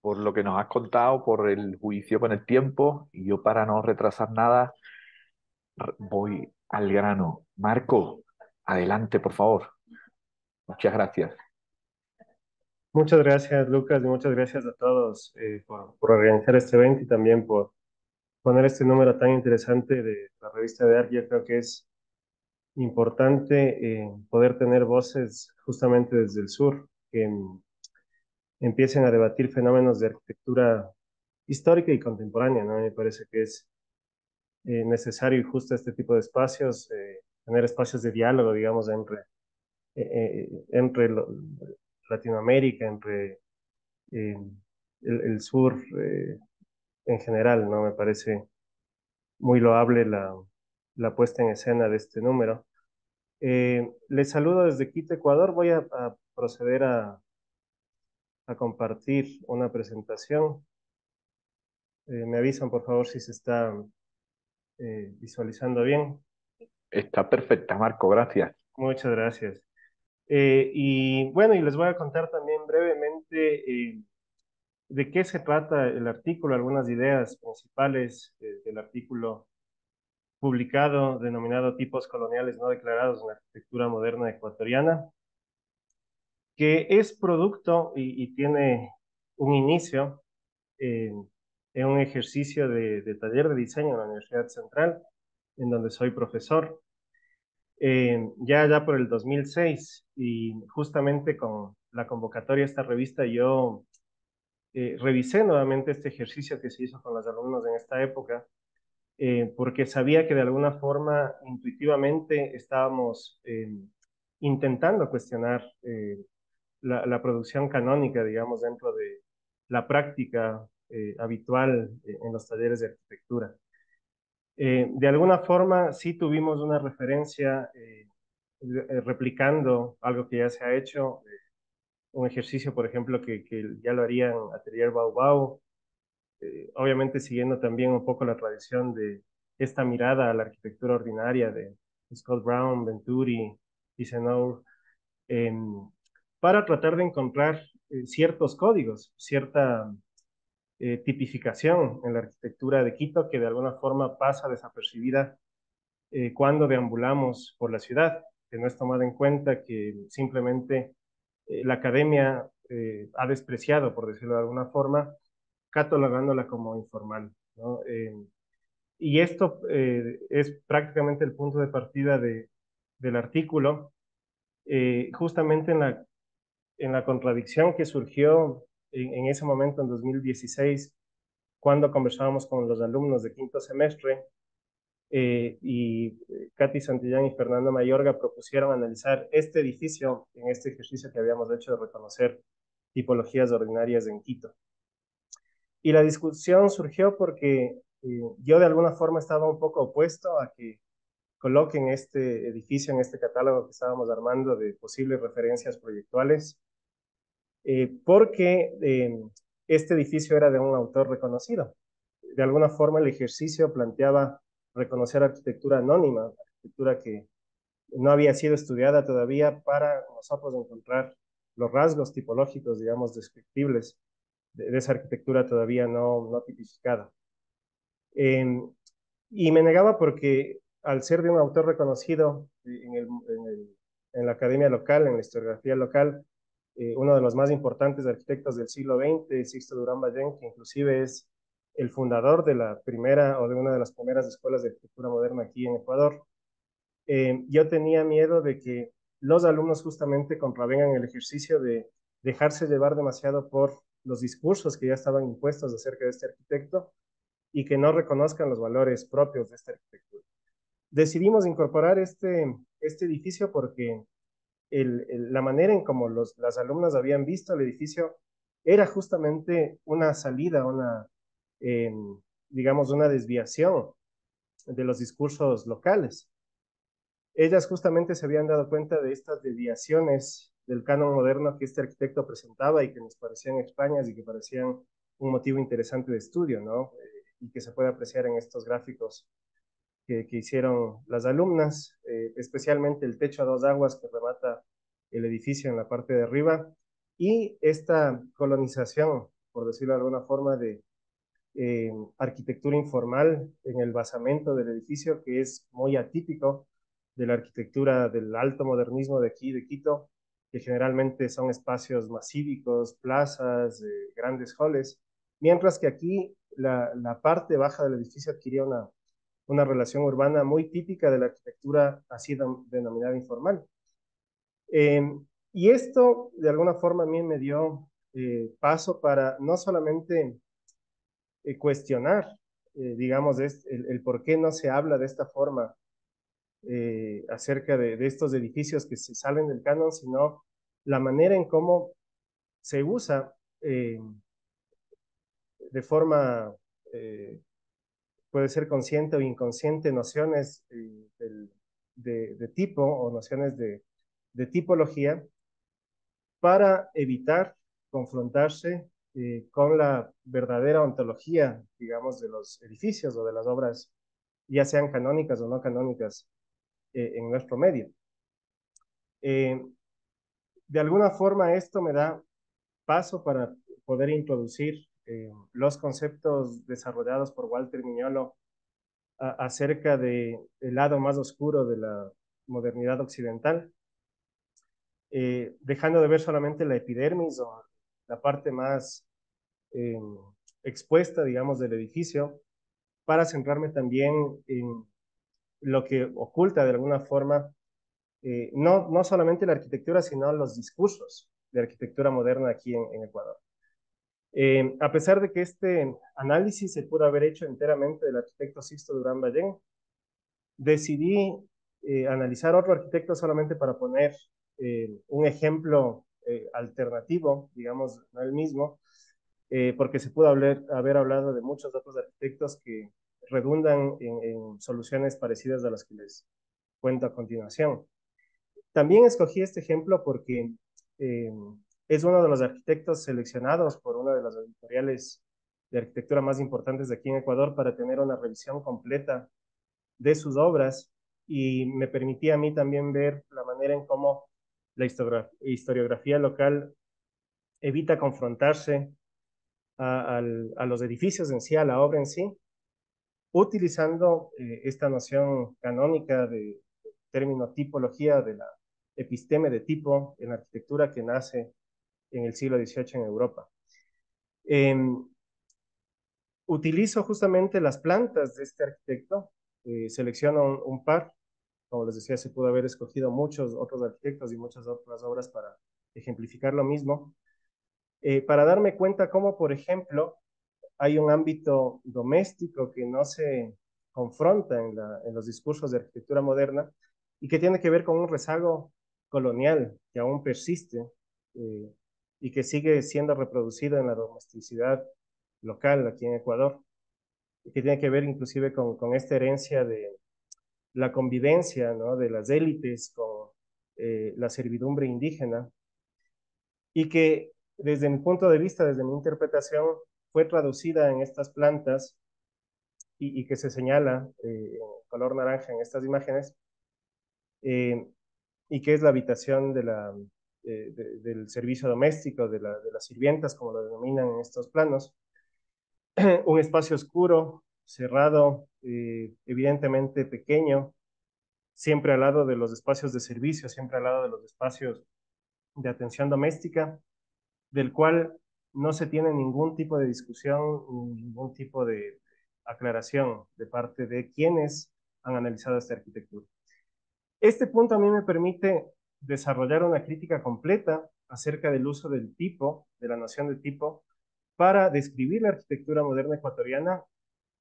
por lo que nos has contado, por el juicio con el tiempo. Y yo para no retrasar nada, voy al grano. Marco, adelante, por favor. Muchas gracias. Muchas gracias, Lucas, y muchas gracias a todos eh, por, organizar este evento y también por poner este número tan interesante de la revista de ARC. Yo creo que es importante eh, poder tener voces justamente desde el sur que mm, empiecen a debatir fenómenos de arquitectura histórica y contemporánea. ¿no? Me parece que es eh, necesario y justo este tipo de espacios, tener espacios de diálogo, digamos, entre eh, eh, entre Latinoamérica, entre eh, el, sur en general, ¿no? Me parece muy loable la, puesta en escena de este número. les saludo desde Quito, Ecuador. Voy a, proceder a, a, compartir una presentación. me avisan, por favor, si se está visualizando bien. Está perfecta, Marco, gracias. Muchas gracias. Eh, y bueno, y les voy a contar también brevemente eh, de qué se trata el artículo, algunas ideas principales eh, del artículo publicado denominado Tipos coloniales no declarados en la arquitectura moderna ecuatoriana, que es producto y, tiene un inicio en un ejercicio de taller de diseño en la Universidad Central, en donde soy profesor ya, ya por el 2006 y justamente con la convocatoria de esta revista yo eh, revisé nuevamente este ejercicio que se hizo con los alumnos en esta época eh, porque sabía que de alguna forma intuitivamente estábamos eh, intentando cuestionar la, producción canónica, digamos, dentro de la práctica habitual en los talleres de arquitectura. Eh, de alguna forma sí tuvimos una referencia eh, eh, replicando algo que ya se ha hecho, un ejercicio, por ejemplo, que, ya lo harían Atelier Bau Bau, obviamente siguiendo también un poco la tradición de esta mirada a la arquitectura ordinaria de Scott Brown, Venturi y Senour, em, para tratar de encontrar ciertos códigos, cierta eh, tipificación en la arquitectura de Quito que de alguna forma pasa desapercibida eh, cuando deambulamos por la ciudad, que no es tomada en cuenta que simplemente eh, la academia ha despreciado, por decirlo de alguna forma, catalogándola como informal. y esto es prácticamente el punto de partida de, del artículo, justamente en la, en la contradicción que surgió en, ese momento, en 2016, cuando conversábamos con los alumnos de quinto semestre, eh, y eh, Katy Santillán y Fernando Mayorga propusieron analizar este edificio en este ejercicio que habíamos hecho de reconocer tipologías ordinarias en Quito. Y la discusión surgió porque eh, yo de alguna forma estaba un poco opuesto a que coloquen este edificio en este catálogo que estábamos armando de posibles referencias proyectuales eh, porque eh, este edificio era de un autor reconocido. De alguna forma el ejercicio planteaba reconocer arquitectura anónima, arquitectura que no había sido estudiada todavía para nosotros encontrar los rasgos tipológicos, digamos, descriptibles de, esa arquitectura todavía no, tipificada. Em, y me negaba porque al ser de un autor reconocido eh, en la academia local, en la historiografía local, eh, uno de los más importantes arquitectos del siglo XX, Sixto Durán Ballén, que inclusive es el fundador de la primera o de una de las primeras escuelas de arquitectura moderna aquí en Ecuador. Eh, yo tenía miedo de que los alumnos justamente contravengan el ejercicio de dejarse llevar demasiado por los discursos que ya estaban impuestos acerca de este arquitecto y que no reconozcan los valores propios de esta arquitectura. Decidimos incorporar este, este edificio porque la manera en como las alumnas habían visto el edificio era justamente una salida, una, em, digamos, una desviación de los discursos locales. Ellas justamente se habían dado cuenta de estas desviaciones del canon moderno que este arquitecto presentaba y que nos parecían españas y que parecían un motivo interesante de estudio, ¿no? Eh, y que se puede apreciar en estos gráficos que, hicieron las alumnas, eh, especialmente el techo a dos aguas que remata el edificio en la parte de arriba, y esta colonización, por decirlo de alguna forma, de eh, arquitectura informal en el basamento del edificio, que es muy atípico de la arquitectura del alto modernismo de aquí, de Quito, que generalmente son espacios masívicos, plazas, eh, grandes joles, mientras que aquí la, la, parte baja del edificio adquiría una una relación urbana muy típica de la arquitectura así denominada informal. Em, y esto, de alguna forma, a mí me dio eh, paso para no solamente eh, cuestionar, eh, digamos, el, por qué no se habla de esta forma acerca de, estos edificios que se salen del canon, sino la manera en cómo se usa em, de forma puede ser consciente o inconsciente, nociones eh, de, tipo o nociones de, tipología para evitar confrontarse eh, con la verdadera ontología, digamos, de los edificios o de las obras, ya sean canónicas o no canónicas, eh, en nuestro medio. de alguna forma esto me da paso para poder introducir eh, los conceptos desarrollados por Walter Mignolo acerca del el lado más oscuro de la modernidad occidental, eh, dejando de ver solamente la epidermis o la parte más eh, expuesta, digamos, del edificio, para centrarme también en lo que oculta de alguna forma no, no solamente la arquitectura, sino los discursos de arquitectura moderna aquí en Ecuador. Eh, a pesar de que este análisis se pudo haber hecho enteramente del arquitecto Sixto Durán Ballén, decidí eh, analizar otro arquitecto solamente para poner eh, un ejemplo alternativo, digamos, no el mismo, porque se pudo haber, haber hablado de muchos otros arquitectos que redundan en, soluciones parecidas a las que les cuento a continuación. También escogí este ejemplo porque es uno de los arquitectos seleccionados por una de las editoriales de arquitectura más importantes de aquí en Ecuador para tener una revisión completa de sus obras y me permitía a mí también ver la manera en cómo la historiografía local evita confrontarse a, los edificios en sí, a la obra en sí, utilizando eh, esta noción canónica de, término tipología de la episteme de tipo en arquitectura que nace en el siglo XVIII en Europa. Em, utilizo justamente las plantas de este arquitecto, eh, selecciono un, par, como les decía, se pudo haber escogido muchos otros arquitectos y muchas otras obras para ejemplificar lo mismo, eh, para darme cuenta cómo, por ejemplo, hay un ámbito doméstico que no se confronta en, los discursos de arquitectura moderna y que tiene que ver con un rezago colonial que aún persiste eh, y que sigue siendo reproducida en la domesticidad local aquí en Ecuador, y que tiene que ver inclusive con, con esta herencia de la convivencia ¿no? de las élites con eh, la servidumbre indígena, y que desde mi punto de vista, desde mi interpretación, fue traducida en estas plantas y, y que se señala eh, en color naranja en estas imágenes, eh, y que es la habitación de la eh, del servicio doméstico, de, las sirvientas, como lo denominan en estos planos. Un espacio oscuro, cerrado, eh, evidentemente pequeño, siempre al lado de los espacios de servicio, siempre al lado de los espacios de atención doméstica, del cual no se tiene ningún tipo de discusión, ningún tipo de aclaración de parte de quienes han analizado esta arquitectura. Este punto a mí me permite desarrollar una crítica completa acerca del uso del tipo, de la noción de tipo, para describir la arquitectura moderna ecuatoriana,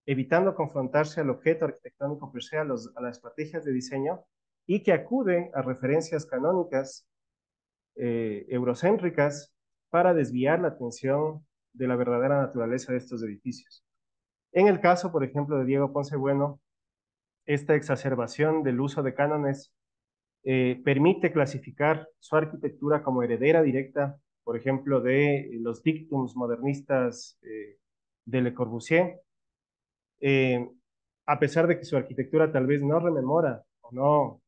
evitando confrontarse al objeto arquitectónico per se, a, las estrategias de diseño, y que acude a referencias canónicas eh, eurocéntricas para desviar la atención de la verdadera naturaleza de estos edificios. En el caso, por ejemplo, de Diego Ponce Bueno, esta exacerbación del uso de cánones eh, permite clasificar su arquitectura como heredera directa, por ejemplo, de eh, los dictums modernistas eh, de Le Corbusier, a pesar de que su arquitectura tal vez no rememora o no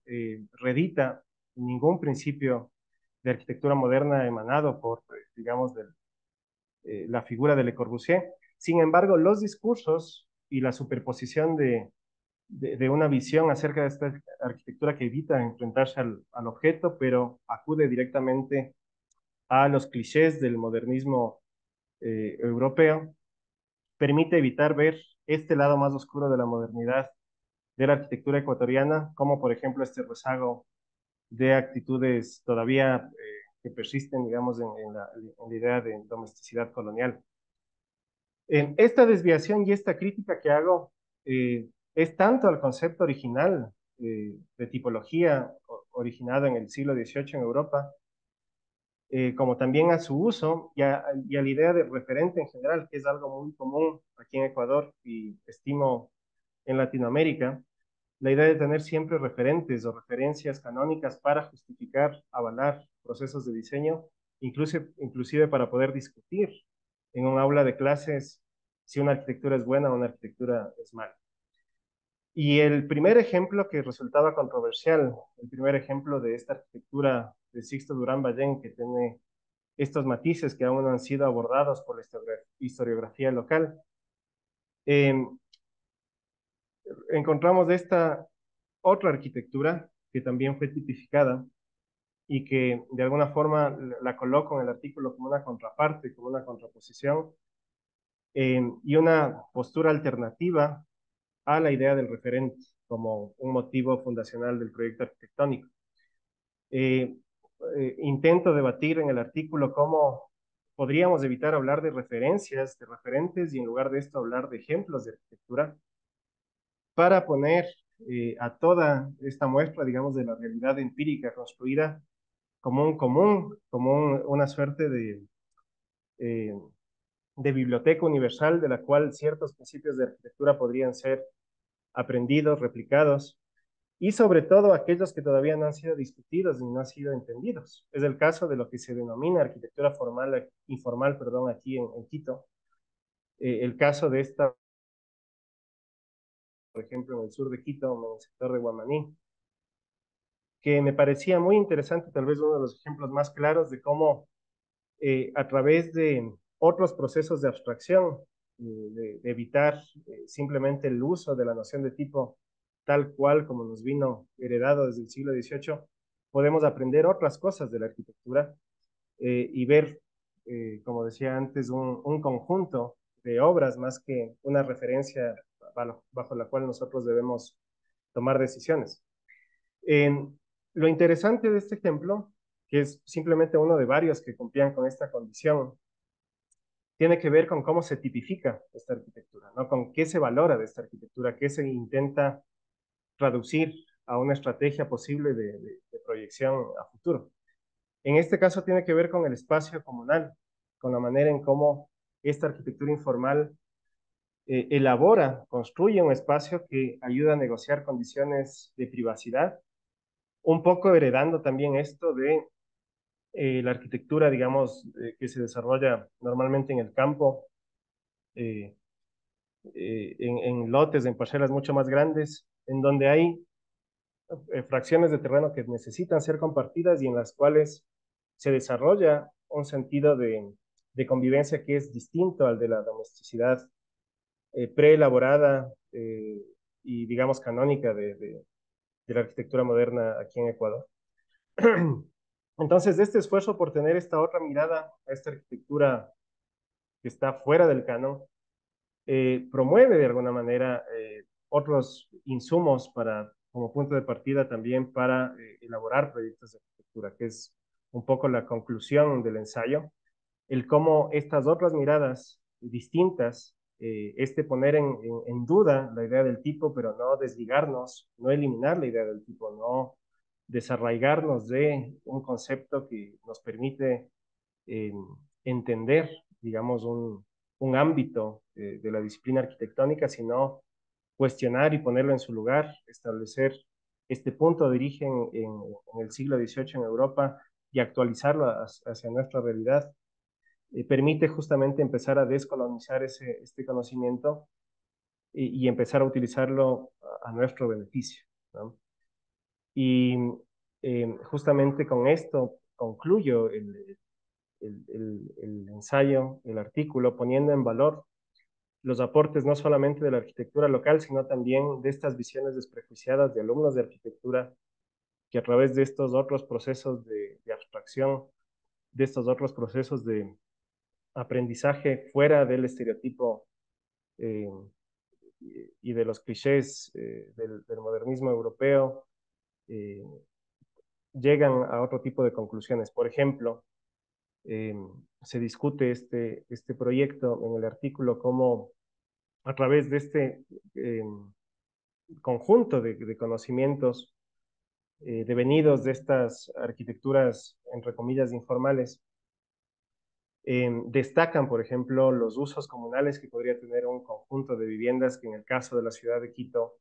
redita ningún principio de arquitectura moderna emanado por, digamos, del, la figura de Le Corbusier. Sin embargo, los discursos y la superposición de de, una visión acerca de esta arquitectura que evita enfrentarse al, objeto, pero acude directamente a los clichés del modernismo eh, europeo, permite evitar ver este lado más oscuro de la modernidad de la arquitectura ecuatoriana, como por ejemplo este rezago de actitudes todavía eh, que persisten, digamos, en, la, idea de domesticidad colonial. En esta desviación y esta crítica que hago eh, es tanto al concepto original eh, de tipología originado en el siglo XVIII en Europa, eh, como también a su uso y a, la idea de referente en general, que es algo muy común aquí en Ecuador y estimo en Latinoamérica, la idea de tener siempre referentes o referencias canónicas para justificar, avalar procesos de diseño, incluso, inclusive para poder discutir en un aula de clases si una arquitectura es buena o una arquitectura es mala. Y el primer ejemplo que resultaba controversial, el primer ejemplo de esta arquitectura de Sixto Durán Ballén que tiene estos matices que aún no han sido abordados por la historiografía local, em, encontramos esta otra arquitectura que también fue tipificada y que de alguna forma la coloco en el artículo como una contraparte, como una contraposición em, y una postura alternativa a la idea del referente como un motivo fundacional del proyecto arquitectónico. Eh, eh, intento debatir en el artículo cómo podríamos evitar hablar de referencias, de referentes, y en lugar de esto hablar de ejemplos de arquitectura, para poner eh, a toda esta muestra, digamos, de la realidad empírica construida como un común, como una suerte de, de biblioteca universal de la cual ciertos principios de arquitectura podrían ser aprendidos, replicados, y sobre todo aquellos que todavía no han sido discutidos ni no han sido entendidos. Es el caso de lo que se denomina arquitectura formal, eh, informal perdón, aquí en, Quito. Eh, el caso de esta, por ejemplo, en el sur de Quito, en el sector de Guamaní, que me parecía muy interesante, tal vez uno de los ejemplos más claros de cómo eh, a través de otros procesos de abstracción eh, de, evitar eh, simplemente el uso de la noción de tipo tal cual como nos vino heredado desde el siglo XVIII, podemos aprender otras cosas de la arquitectura eh, y ver, como decía antes, un, conjunto de obras más que una referencia bajo, la cual nosotros debemos tomar decisiones. lo interesante de este ejemplo, que es simplemente uno de varios que cumplían con esta condición tiene que ver con cómo se tipifica esta arquitectura, ¿no? con qué se valora de esta arquitectura, qué se intenta traducir a una estrategia posible de, proyección a futuro. En este caso tiene que ver con el espacio comunal, con la manera en cómo esta arquitectura informal eh, elabora, construye un espacio que ayuda a negociar condiciones de privacidad, un poco heredando también esto de eh, la arquitectura, digamos, eh, que se desarrolla normalmente en el campo, eh, en, lotes, en parcelas mucho más grandes, en donde hay fracciones de terreno que necesitan ser compartidas y en las cuales se desarrolla un sentido de, de convivencia que es distinto al de la domesticidad preelaborada y, digamos, canónica de, de, de la arquitectura moderna aquí en Ecuador. Entonces, este esfuerzo por tener esta otra mirada a esta arquitectura que está fuera del canon, eh, promueve de alguna manera eh, otros insumos para, como punto de partida también para eh, elaborar proyectos de arquitectura, que es un poco la conclusión del ensayo, el cómo estas otras miradas distintas, este poner en duda la idea del tipo, pero no desligarnos, no eliminar la idea del tipo, no desarraigarnos de un concepto que nos permite eh, entender, digamos, un, ámbito eh, de la disciplina arquitectónica, sino cuestionar y ponerlo en su lugar, establecer este punto de origen en, el siglo XVIII en Europa y actualizarlo hacia nuestra realidad, eh, permite justamente empezar a descolonizar este conocimiento y, empezar a utilizarlo a, nuestro beneficio. Y em, justamente con esto concluyo el, ensayo, el artículo, poniendo en valor los aportes no solamente de la arquitectura local, sino también de estas visiones desprejuiciadas de alumnos de arquitectura que a través de estos otros procesos de, abstracción, de estos otros procesos de aprendizaje fuera del estereotipo em, y de los clichés eh, del modernismo europeo, eh, llegan a otro tipo de conclusiones. Por ejemplo, eh, se discute este, este proyecto en el artículo como a través de este eh, conjunto de, conocimientos devenidos de estas arquitecturas, entre comillas, informales, destacan, por ejemplo, los usos comunales que podría tener un conjunto de viviendas que en el caso de la ciudad de Quito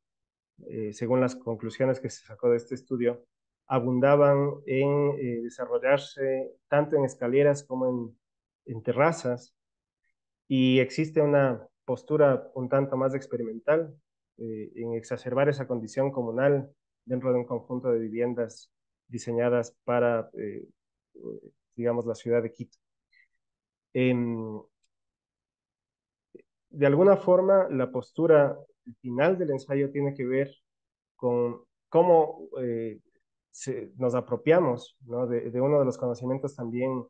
eh, según las conclusiones que se sacó de este estudio, abundaban en eh, desarrollarse tanto en escaleras como en, terrazas y existe una postura un tanto más experimental eh, en exacerbar esa condición comunal dentro de un conjunto de viviendas diseñadas para, digamos, la ciudad de Quito. Em, de alguna forma, la postura el final del ensayo tiene que ver con cómo eh, nos apropiamos de, uno de los conocimientos también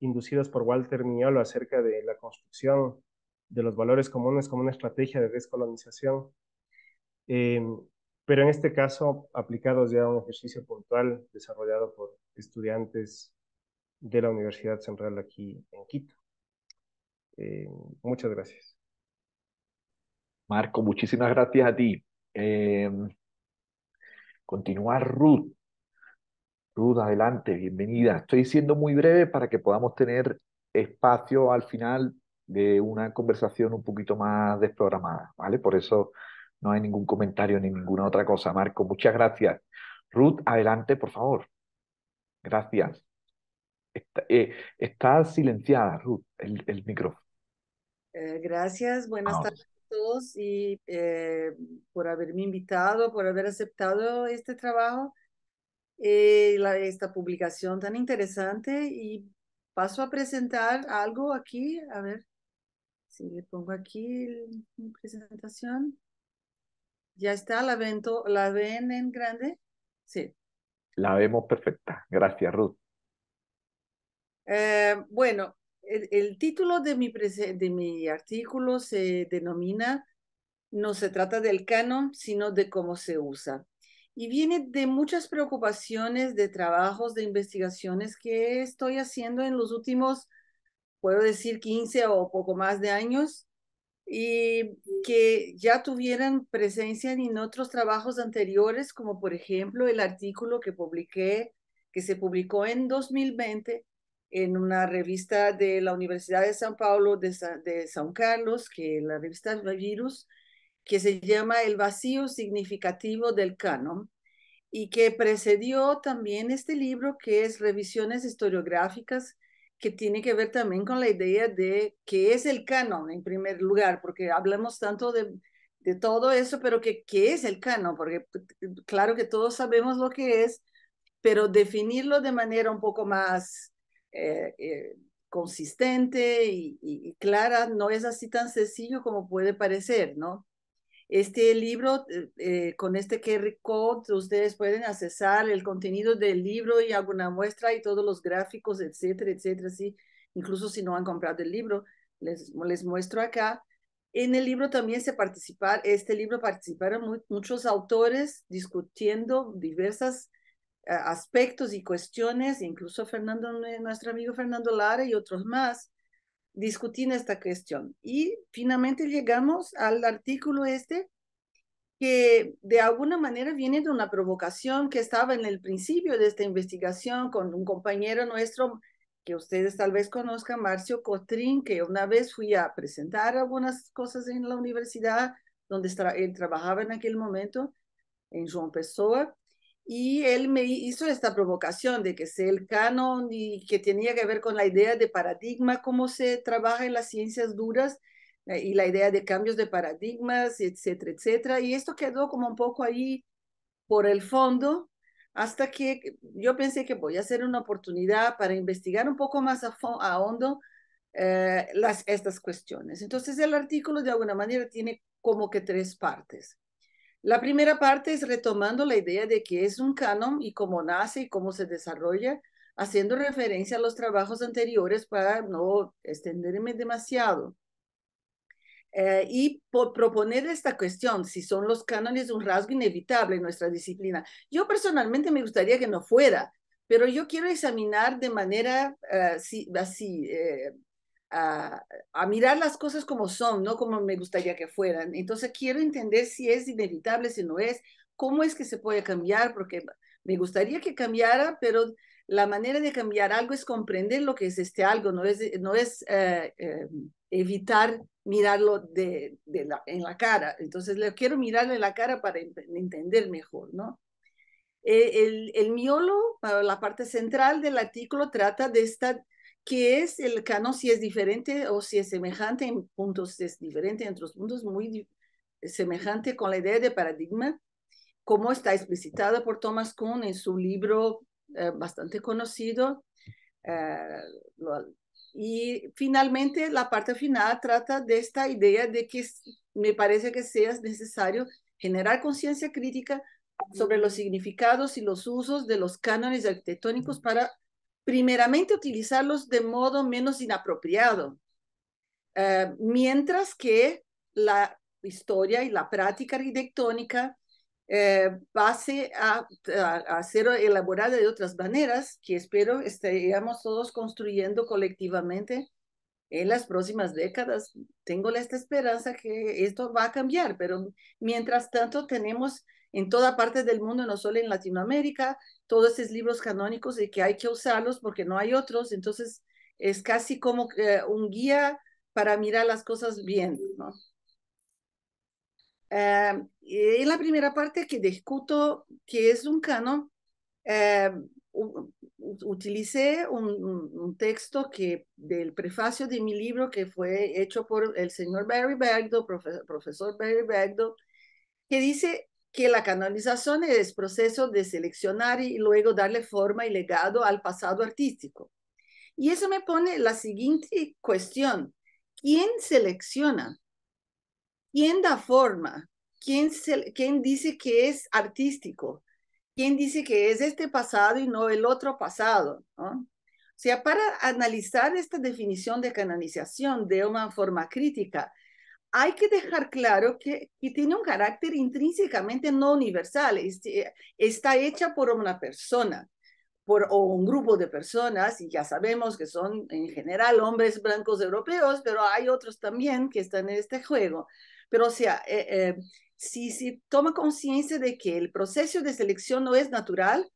inducidos por Walter Mignolo acerca de la construcción de los valores comunes como una estrategia de descolonización, eh, pero en este caso aplicados ya a un ejercicio puntual desarrollado por estudiantes de la Universidad Central aquí en Quito. Eh, muchas gracias. Marco, muchísimas gracias a ti. Eh, continúa continuar, Ruth. Ruth, adelante, bienvenida. Estoy siendo muy breve para que podamos tener espacio al final de una conversación un poquito más desprogramada, ¿vale? Por eso no hay ningún comentario ni ninguna otra cosa, Marco. Muchas gracias. Ruth, adelante, por favor. Gracias. Está, eh, silenciada, Ruth, el, micrófono. Eh, gracias, buenas tardes y eh, por haberme invitado, por haber aceptado este trabajo, eh, esta publicación tan interesante y paso a presentar algo aquí, a ver si le pongo aquí mi presentación. Ya está, la ven, la ven en grande. Sí. La vemos perfecta. Gracias, Ruth. Eh, bueno, el, título de mi, de mi artículo se denomina No se trata del canon, sino de cómo se usa. Y viene de muchas preocupaciones, de trabajos, de investigaciones que estoy haciendo en los últimos, puedo decir, 15 o poco más de años, y que ya tuvieran presencia en otros trabajos anteriores, como por ejemplo el artículo que publiqué, que se publicó en 2020 en una revista de la Universidad de San Paulo de, San Carlos, que la revista Virus, que se llama El vacío significativo del canon, y que precedió también este libro que es Revisiones historiográficas, que tiene que ver también con la idea de qué es el canon en primer lugar, porque hablamos tanto de, de todo eso, pero que, qué es el canon, porque claro que todos sabemos lo que es, pero definirlo de manera un poco más eh, eh, consistente y, clara, no es así tan sencillo como puede parecer, ¿no? Este libro, eh, con este QR Code, ustedes pueden accesar el contenido del libro y alguna muestra y todos los gráficos, etcétera, etcétera, sí. Incluso si no han comprado el libro, les, les muestro acá. En el libro también se participar, este libro participaron muchos autores discutiendo diversas aspectos y cuestiones, incluso Fernando, eh, nuestro amigo Fernando Lara y otros más, discutían esta cuestión. Y finalmente llegamos al artículo este que de alguna manera viene de una provocación que estaba en el principio de esta investigación con un compañero nuestro que ustedes tal vez conozcan, Marcio Cotrín, que una vez fui a presentar algunas cosas en la universidad donde él trabajaba en aquel momento, en João Pessoa, y él me hizo esta provocación de que sea el canon y que tenía que ver con la idea de paradigma, cómo se trabaja en las ciencias duras eh, y la idea de cambios de paradigmas, etcétera, etcétera. Y esto quedó como un poco ahí por el fondo hasta que yo pensé que voy a hacer una oportunidad para investigar un poco más a, a fondo eh, las, estas cuestiones. Entonces el artículo de alguna manera tiene como que tres partes. La primera parte es retomando la idea de que es un canon y cómo nace y cómo se desarrolla, haciendo referencia a los trabajos anteriores para no extenderme demasiado. Eh, y proponer esta cuestión, si son los cánones un rasgo inevitable en nuestra disciplina. Yo personalmente me gustaría que no fuera, pero yo quiero examinar de manera eh, si, así, eh, a, mirar las cosas como son, no como me gustaría que fueran. Entonces quiero entender si es inevitable, si no es, cómo es que se puede cambiar, porque me gustaría que cambiara, pero la manera de cambiar algo es comprender lo que es este algo, no es, no es eh, eh, evitar mirarlo de, la, en la cara. Entonces le quiero mirarle en la cara para entender mejor, ¿no? Eh, el miolo, la parte central del artículo, trata de esta qué es el canon, si es diferente o si es semejante en puntos, es diferente en otros puntos, muy eh, semejante con la idea de paradigma, como está explicitada por Thomas Kuhn en su libro eh, bastante conocido. Eh, y finalmente, la parte final trata de esta idea de que me parece que sea necesario generar conciencia crítica sobre los significados y los usos de los cánones arquitectónicos para primeramente utilizarlos de modo menos inapropiado, eh, mientras que la historia y la práctica arquitectónica pase eh, a, ser elaborada de otras maneras que espero estemos todos construyendo colectivamente en las próximas décadas. Tengo esta esperanza que esto va a cambiar, pero mientras tanto tenemos en toda parte del mundo, no solo en Latinoamérica, todos estos libros canónicos de que hay que usarlos porque no hay otros, entonces es casi como eh, un guía para mirar las cosas bien, ¿no? en eh, la primera parte que discuto que es un canon, eh, utilicé un, texto que del prefacio de mi libro que fue hecho por el señor Barry Bagdo, profe, profesor Barry Bagdo, que dice que la canonización es proceso de seleccionar y luego darle forma y legado al pasado artístico. Y eso me pone la siguiente cuestión. ¿Quién selecciona? ¿Quién da forma? ¿Quién, dice que es artístico? ¿Quién dice que es este pasado y no el otro pasado? O sea, para analizar esta definición de canonización de una forma crítica, hay que dejar claro que, tiene un carácter intrínsecamente no universal, eh, está hecha por una persona por, o un grupo de personas, y ya sabemos que son en general hombres blancos europeos, pero hay otros también que están en este juego. Pero o sea, eh, eh, si, si toma conciencia de que el proceso de selección no es natural,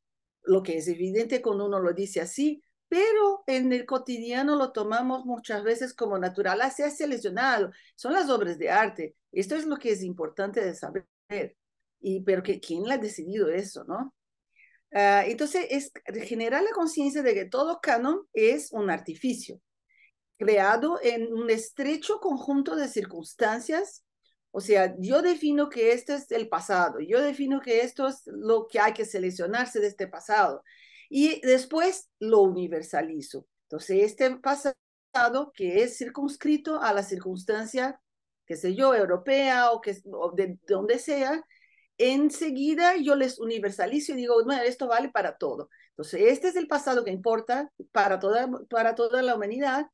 lo que es evidente cuando uno lo dice así, pero en el cotidiano lo tomamos muchas veces como natural. Ah, se ha ah, seleccionado, son las obras de arte. Esto es lo que es importante de saber. Y, pero que, ¿quién le ha decidido eso, no? Ah, entonces, es generar la conciencia de que todo canon es un artificio creado en un estrecho conjunto de circunstancias. O sea, yo defino que este es el pasado, yo defino que esto es lo que hay que seleccionarse de este pasado, y después lo universalizo. Entonces, este pasado que es circunscrito a la circunstancia, qué sé yo, europea o, que, de, donde sea, enseguida yo les universalizo y digo, bueno, esto vale para todo. Entonces, este es el pasado que importa para toda, para toda la humanidad.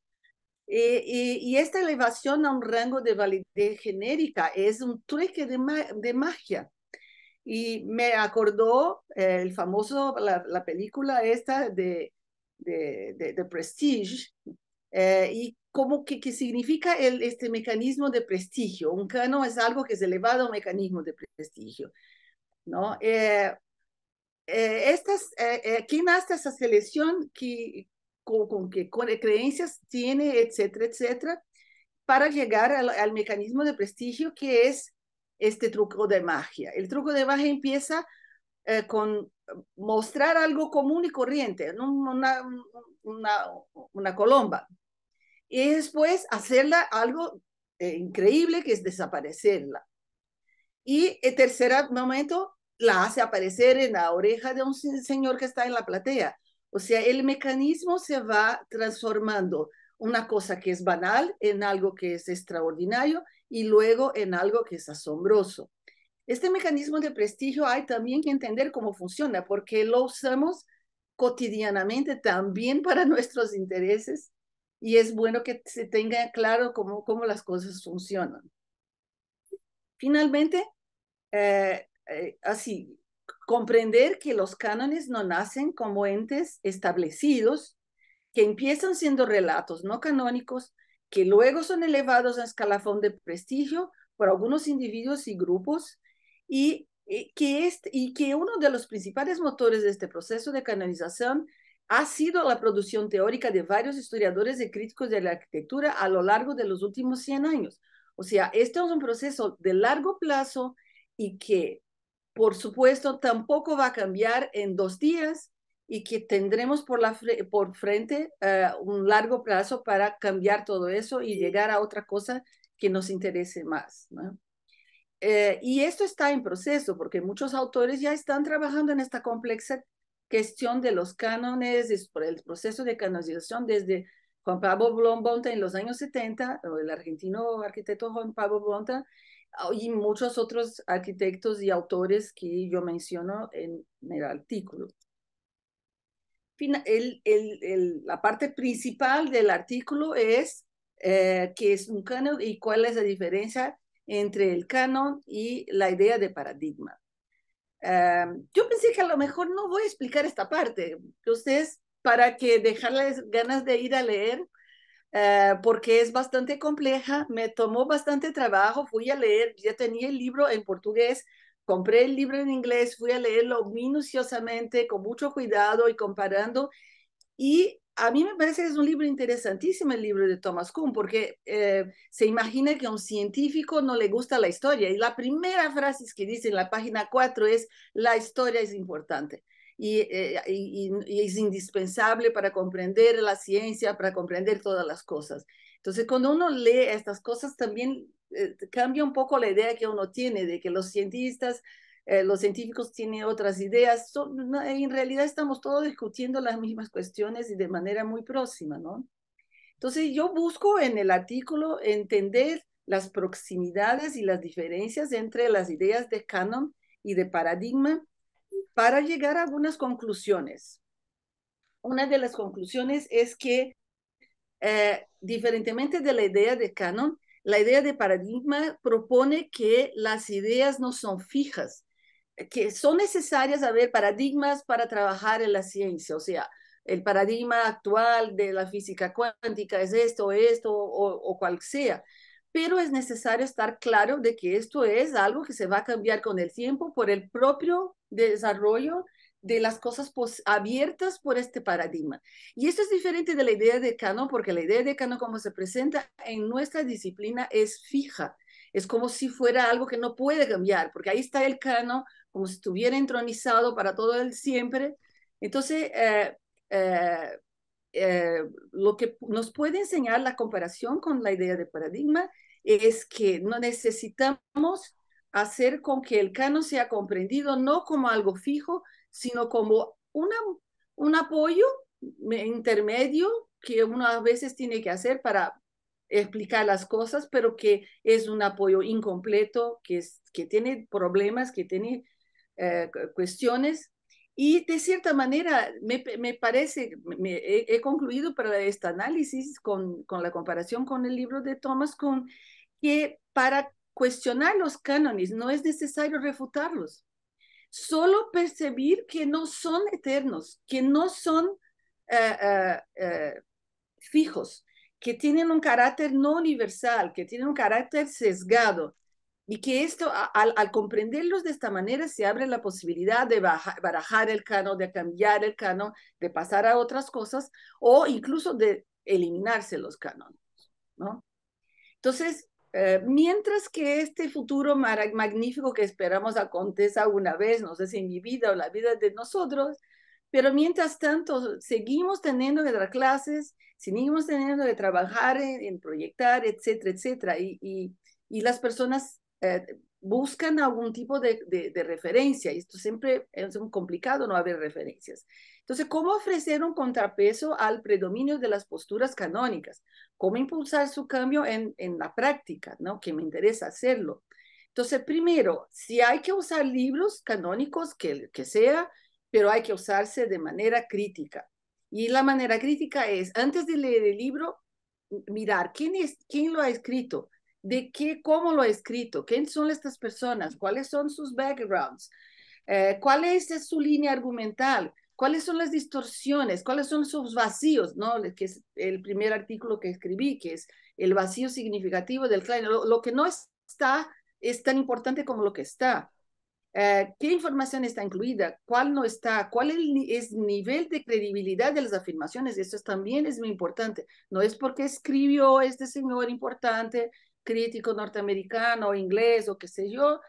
Eh, y, esta elevación a un rango de validez genérica es un truque de magia y me acordó eh, el famoso, la, película esta de, de, de, Prestige, eh, y cómo que, significa el, este mecanismo de prestigio. Un cano es algo que es elevado un mecanismo de prestigio. ¿no? Eh, estas, ¿Quién hace esa selección que, con, qué creencias tiene, etcétera, etcétera, para llegar al mecanismo de prestigio que es este truco de magia. El truco de magia empieza eh, con mostrar algo común y corriente, una, una, colomba, y después hacerla algo eh, increíble que es desaparecerla. Y el eh, tercer momento la hace aparecer en la oreja de un señor que está en la platea. O sea, el mecanismo se va transformando una cosa que es banal en algo que es extraordinario y luego en algo que es asombroso. Este mecanismo de prestigio hay también que entender cómo funciona, porque lo usamos cotidianamente también para nuestros intereses y es bueno que se tenga claro cómo, cómo las cosas funcionan. Finalmente, eh, eh, así, comprender que los cánones no nacen como entes establecidos, que empiezan siendo relatos no canónicos que luego son elevados a escalafón de prestigio por algunos individuos y grupos y, eh, que, y que uno de los principales motores de este proceso de canalización ha sido la producción teórica de varios historiadores y críticos de la arquitectura a lo largo de los últimos 100 años. O sea, este es un proceso de largo plazo y que, por supuesto, tampoco va a cambiar en dos días, y que tendremos por, la por frente eh, un largo plazo para cambiar todo eso y llegar a otra cosa que nos interese más. Eh, y esto está en proceso porque muchos autores ya están trabajando en esta compleja cuestión de los cánones, el proceso de canonización desde Juan Pablo Blombonta en los años 70, el argentino arquitecto Juan Pablo Bonta, ah, y muchos otros arquitectos y autores que yo menciono en el artículo la parte principal del artículo es eh, qué es un canon y cuál es la diferencia entre el canon y la idea de paradigma. Em, yo pensé que a lo mejor no voy a explicar esta parte, ustedes para que dejarles ganas de ir a leer, eh, porque es bastante compleja, me tomó bastante trabajo, fui a leer, ya tenía el libro en portugués, compré el libro en inglés, fui a leerlo minuciosamente, con mucho cuidado y comparando. Y a mí me parece que es un libro interesantísimo el libro de Thomas Kuhn, porque eh, se imagina que a un científico no le gusta la historia. Y la primera frase que dice en la página 4 es, la historia es importante. Eh, y, y, es indispensable para comprender la ciencia, para comprender todas las cosas. Entonces, cuando uno lee estas cosas, también eh, cambia un poco la idea que uno tiene de que los cientistas, eh, los científicos tienen otras ideas. en realidad estamos todos discutiendo las mismas cuestiones y de manera muy próxima, ¿no? Entonces yo busco en el artículo entender las proximidades y las diferencias entre las ideas de canon y de paradigma para llegar a algunas conclusiones. Una de las conclusiones es que, eh, diferentemente de la idea de canon, la idea de paradigma propone que las ideas no son fijas, que son necesarias haber paradigmas para trabajar en la ciencia, o sea, el paradigma actual de la física cuántica es esto, esto o, cual sea, pero es necesario estar claro de que esto es algo que se va a cambiar con el tiempo por el propio desarrollo de las cosas pues, abiertas por este paradigma. Y esto es diferente de la idea de cano porque la idea de cano como se presenta en nuestra disciplina es fija, es como si fuera algo que no puede cambiar, porque ahí está el cano como si estuviera entronizado para todo el siempre. Entonces, eh, eh, eh, lo que nos puede enseñar la comparación con la idea de paradigma es que no necesitamos hacer con que el canon sea comprendido no como algo fijo, sino como un apoyo intermedio que uno a veces tiene que hacer para explicar las cosas, pero que es un apoyo incompleto, que, tiene problemas, que tiene eh, cuestiones. Y de cierta manera, me, parece, me, he, concluido para este análisis con, con la comparación con el libro de Thomas Kuhn, que para cuestionar los cánones no es necesario refutarlos solo percibir que no son eternos, que no son eh, eh, eh, fijos, que tienen un carácter no universal, que tienen un carácter sesgado. Y que esto, al, comprenderlos de esta manera, se abre la posibilidad de barajar el canon, de cambiar el canon, de pasar a otras cosas o incluso de eliminarse los canones. ¿no? Entonces, eh, mientras que este futuro magnífico que esperamos acontezca una vez, no sé si en mi vida o la vida de nosotros, pero mientras tanto seguimos teniendo que dar clases, seguimos teniendo que trabajar en, proyectar, etcétera, etcétera, y, las personas eh, buscan algún tipo de, referencia, y esto siempre es un complicado no haber referencias. Entonces, ¿cómo ofrecer un contrapeso al predominio de las posturas canónicas? ¿Cómo impulsar su cambio en, en la práctica? ¿no? Que me interesa hacerlo. Entonces, primero, si hay que usar libros canónicos, que, que sea, pero hay que usarse de manera crítica. Y la manera crítica es, antes de leer el libro, mirar quién, es, quién lo ha escrito, de qué, cómo lo ha escrito, quién son estas personas, cuáles son sus backgrounds, eh, cuál es su línea argumental, ¿Cuáles son las distorsiones? ¿Cuáles son esos vacíos? ¿no? Que es el primer artículo que escribí, que es el vacío significativo del Klein. Lo, que no está es tan importante como lo que está. Eh, ¿Qué información está incluida? ¿Cuál no está? ¿Cuál es el nivel de credibilidad de las afirmaciones? Eso también es muy importante. No es porque escribió este señor importante, crítico norteamericano, inglés o qué sé yo,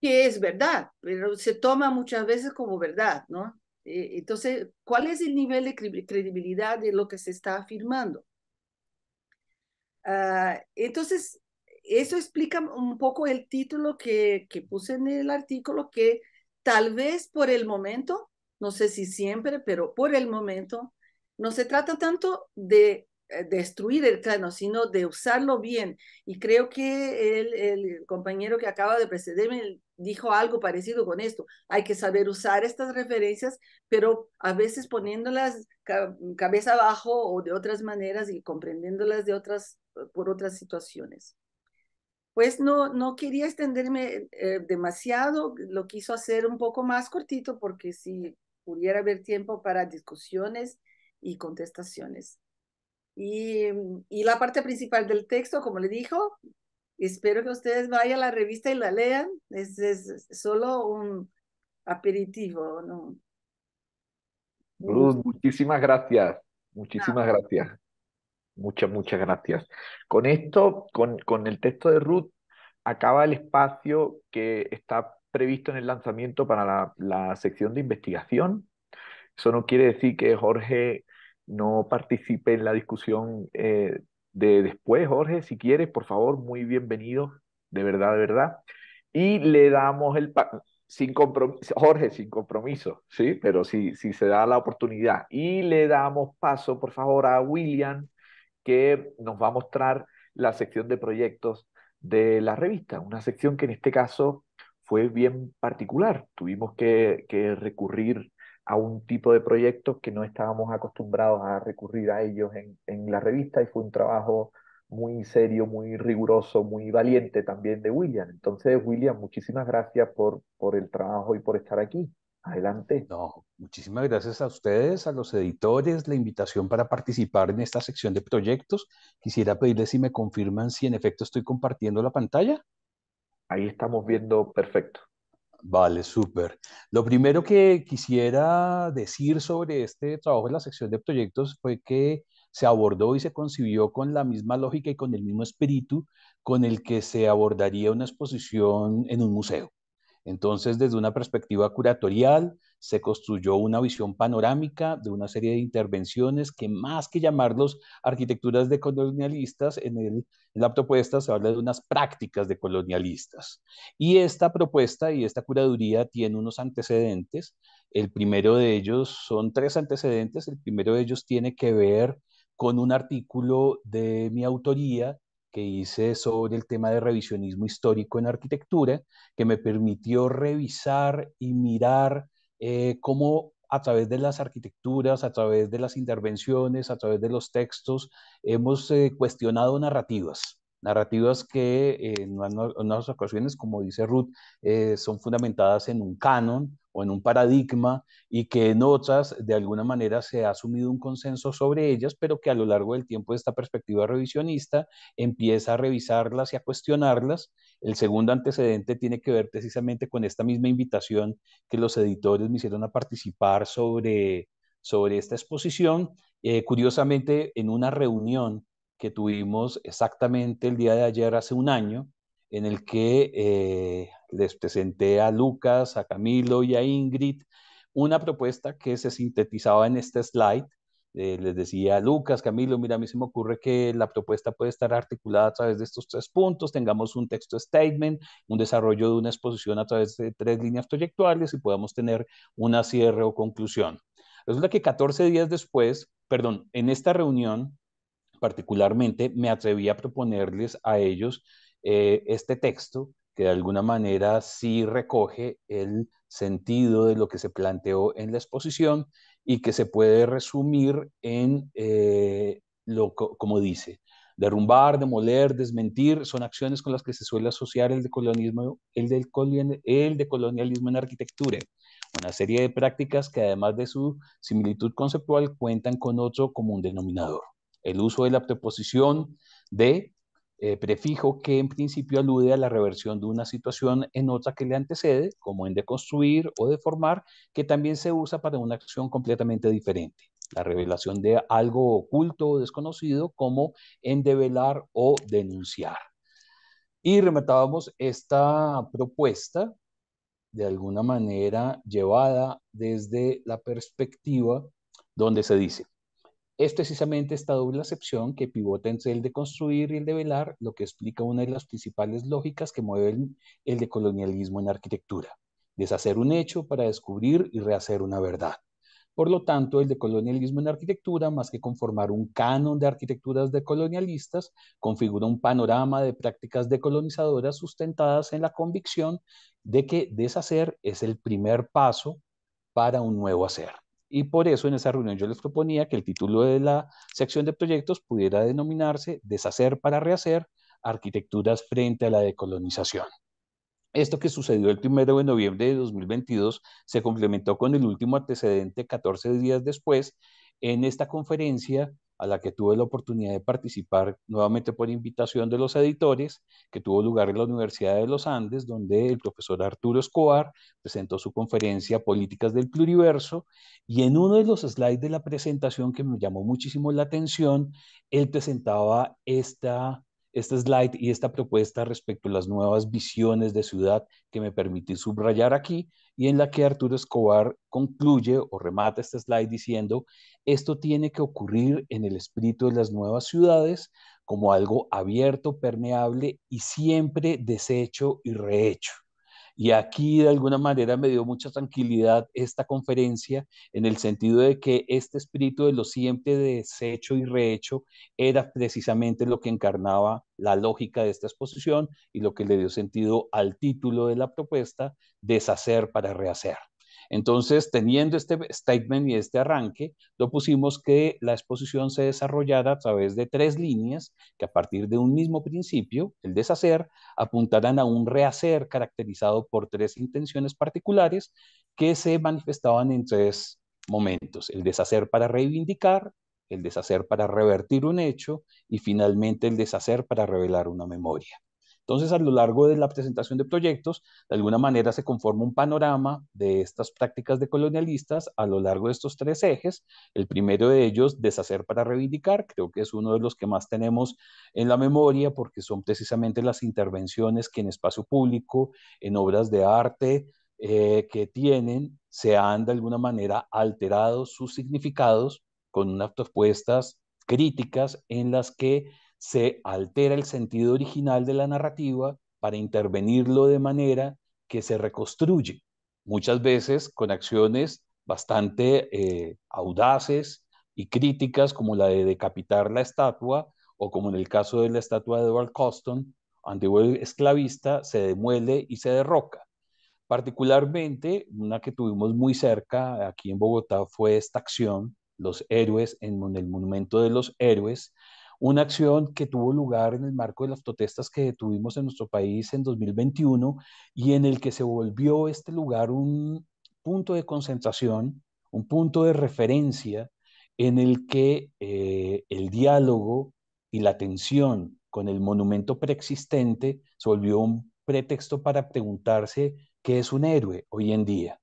que es verdad, pero se toma muchas veces como verdad, ¿no? Eh, entonces, ¿cuál es el nivel de credibilidad de lo que se está afirmando? Ah, entonces, eso explica un poco el título que, que puse en el artículo, que tal vez por el momento, no sé si siempre, pero por el momento, no se trata tanto de eh, destruir el cráneo, sino de usarlo bien. Y creo que el, compañero que acaba de precederme dijo algo parecido con esto. Hay que saber usar estas referencias, pero a veces poniéndolas cabeza abajo o de otras maneras y comprendiéndolas de otras, por otras situaciones. Pues no, no quería extenderme eh, demasiado, lo quiso hacer un poco más cortito porque si pudiera haber tiempo para discusiones y contestaciones. Y, mm, y, la parte principal del texto, como le dijo, espero que ustedes vayan a la revista y la lean. Es, es solo un aperitivo. ¿no? muchísimas gracias. Muchísimas gracias. Muchas, muchas gracias. Con esto, con, con el texto de Ruth, acaba el espacio que está previsto en el lanzamiento para la, la sección de investigación. Eso no quiere decir que Jorge no participe en la discusión eh, de después, Jorge, si quieres, por favor, muy bienvenido, de verdad, de verdad. Y le damos el... Sin compromiso, Jorge, sin compromiso, ¿sí? Pero si, si se da la oportunidad. Y le damos paso, por favor, a William, que nos va a mostrar la sección de proyectos de la revista, una sección que en este caso fue bien particular. Tuvimos que, que recurrir a un tipo de proyecto que no estábamos acostumbrados a recurrir a ellos en, la revista y fue un trabajo muy serio, muy riguroso, muy valiente también de William. Entonces, William, muchísimas gracias por, por el trabajo y por estar aquí. Adelante. No, muchísimas gracias a ustedes, a los editores, la invitación para participar en esta sección de proyectos. Quisiera pedirles si me confirman si en efecto estoy compartiendo la pantalla. Ahí estamos viendo perfecto. Vale, súper. Lo primero que quisiera decir sobre este trabajo en la sección de proyectos fue que se abordó y se concibió con la misma lógica y con el mismo espíritu con el que se abordaría una exposición en un museo. Entonces, desde una perspectiva curatorial, se construyó una visión panorámica de una serie de intervenciones que más que llamarlos arquitecturas de colonialistas, en, la propuesta se habla de unas prácticas de colonialistas. Y esta propuesta y esta curaduría tiene unos antecedentes. El primero de ellos son tres antecedentes. El primero de ellos tiene que ver con un artículo de mi autoría que hice sobre el tema de revisionismo histórico en arquitectura, que me permitió revisar y mirar eh, cómo a través de las arquitecturas, a través de las intervenciones, a través de los textos, hemos eh, cuestionado narrativas, narrativas que eh, en unas ocasiones, como dice Ruth, son fundamentadas en un canon o en un paradigma y que en otras, de alguna manera, se ha asumido un consenso sobre ellas, pero que a lo largo del tiempo esta perspectiva revisionista empieza a revisarlas y a cuestionarlas el segundo antecedente tiene que ver precisamente con esta misma invitación que los editores me hicieron a participar sobre, sobre esta exposición. Eh, curiosamente, en una reunión que tuvimos exactamente el día de ayer, hace un año, en el que eh, les presenté a Lucas, a Camilo y a Ingrid una propuesta que se sintetizaba en este slide eh, les decía Lucas, Camilo, mira, a mí se me ocurre que la propuesta puede estar articulada a través de estos tres puntos, tengamos un texto statement, un desarrollo de una exposición a través de tres líneas proyectuales y podamos tener una cierre o conclusión. Resulta que 14 días después, perdón, en esta reunión particularmente me atreví a proponerles a ellos eh, este texto que de alguna manera sí recoge el sentido de lo que se planteó en la exposición y que se puede resumir en eh, lo como dice. Derrumbar, demoler, desmentir son acciones con las que se suele asociar el colonialismo el, del, el decolonialismo en arquitectura. Una serie de prácticas que además de su similitud conceptual cuentan con otro común denominador. El uso de la preposición de eh, prefijo que en principio alude a la reversión de una situación en otra que le antecede, como en deconstruir o deformar, que también se usa para una acción completamente diferente. La revelación de algo oculto o desconocido, como en develar o denunciar. Y rematábamos esta propuesta, de alguna manera llevada desde la perspectiva donde se dice, es precisamente esta doble acepción que pivota entre el de construir y el de velar, lo que explica una de las principales lógicas que mueven el, el decolonialismo en arquitectura. Deshacer un hecho para descubrir y rehacer una verdad. Por lo tanto, el decolonialismo en arquitectura, más que conformar un canon de arquitecturas decolonialistas, configura un panorama de prácticas decolonizadoras sustentadas en la convicción de que deshacer es el primer paso para un nuevo hacer. Y por eso en esa reunión yo les proponía que el título de la sección de proyectos pudiera denominarse Deshacer para Rehacer, Arquitecturas frente a la decolonización. Esto que sucedió el primero de noviembre de 2022 se complementó con el último antecedente 14 días después en esta conferencia a la que tuve la oportunidad de participar nuevamente por invitación de los editores, que tuvo lugar en la Universidad de los Andes, donde el profesor Arturo Escobar presentó su conferencia Políticas del Pluriverso, y en uno de los slides de la presentación que me llamó muchísimo la atención, él presentaba esta este slide y esta propuesta respecto a las nuevas visiones de ciudad que me permití subrayar aquí y en la que Arturo Escobar concluye o remata este slide diciendo, esto tiene que ocurrir en el espíritu de las nuevas ciudades como algo abierto, permeable y siempre deshecho y rehecho. Y aquí de alguna manera me dio mucha tranquilidad esta conferencia en el sentido de que este espíritu de lo siempre deshecho y rehecho era precisamente lo que encarnaba la lógica de esta exposición y lo que le dio sentido al título de la propuesta, deshacer para rehacer. Entonces, teniendo este statement y este arranque, lo pusimos que la exposición se desarrollara a través de tres líneas que a partir de un mismo principio, el deshacer, apuntaran a un rehacer caracterizado por tres intenciones particulares que se manifestaban en tres momentos. El deshacer para reivindicar, el deshacer para revertir un hecho y finalmente el deshacer para revelar una memoria. Entonces, a lo largo de la presentación de proyectos, de alguna manera se conforma un panorama de estas prácticas de colonialistas a lo largo de estos tres ejes. El primero de ellos, deshacer para reivindicar, creo que es uno de los que más tenemos en la memoria porque son precisamente las intervenciones que en espacio público, en obras de arte, eh, que tienen se han de alguna manera alterado sus significados con unas propuestas críticas en las que se altera el sentido original de la narrativa para intervenirlo de manera que se reconstruye, muchas veces con acciones bastante eh, audaces y críticas como la de decapitar la estatua o como en el caso de la estatua de Edward Coston, antiguo esclavista, se demuele y se derroca. Particularmente, una que tuvimos muy cerca aquí en Bogotá fue esta acción, los héroes en el monumento de los héroes, una acción que tuvo lugar en el marco de las protestas que tuvimos en nuestro país en 2021 y en el que se volvió este lugar un punto de concentración, un punto de referencia en el que eh, el diálogo y la tensión con el monumento preexistente se volvió un pretexto para preguntarse qué es un héroe hoy en día,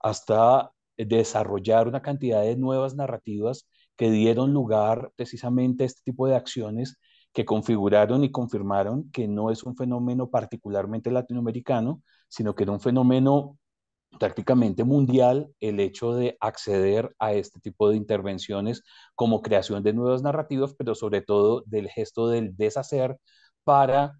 hasta desarrollar una cantidad de nuevas narrativas que dieron lugar precisamente a este tipo de acciones que configuraron y confirmaron que no es un fenómeno particularmente latinoamericano, sino que era un fenómeno prácticamente mundial el hecho de acceder a este tipo de intervenciones como creación de nuevas narrativas, pero sobre todo del gesto del deshacer para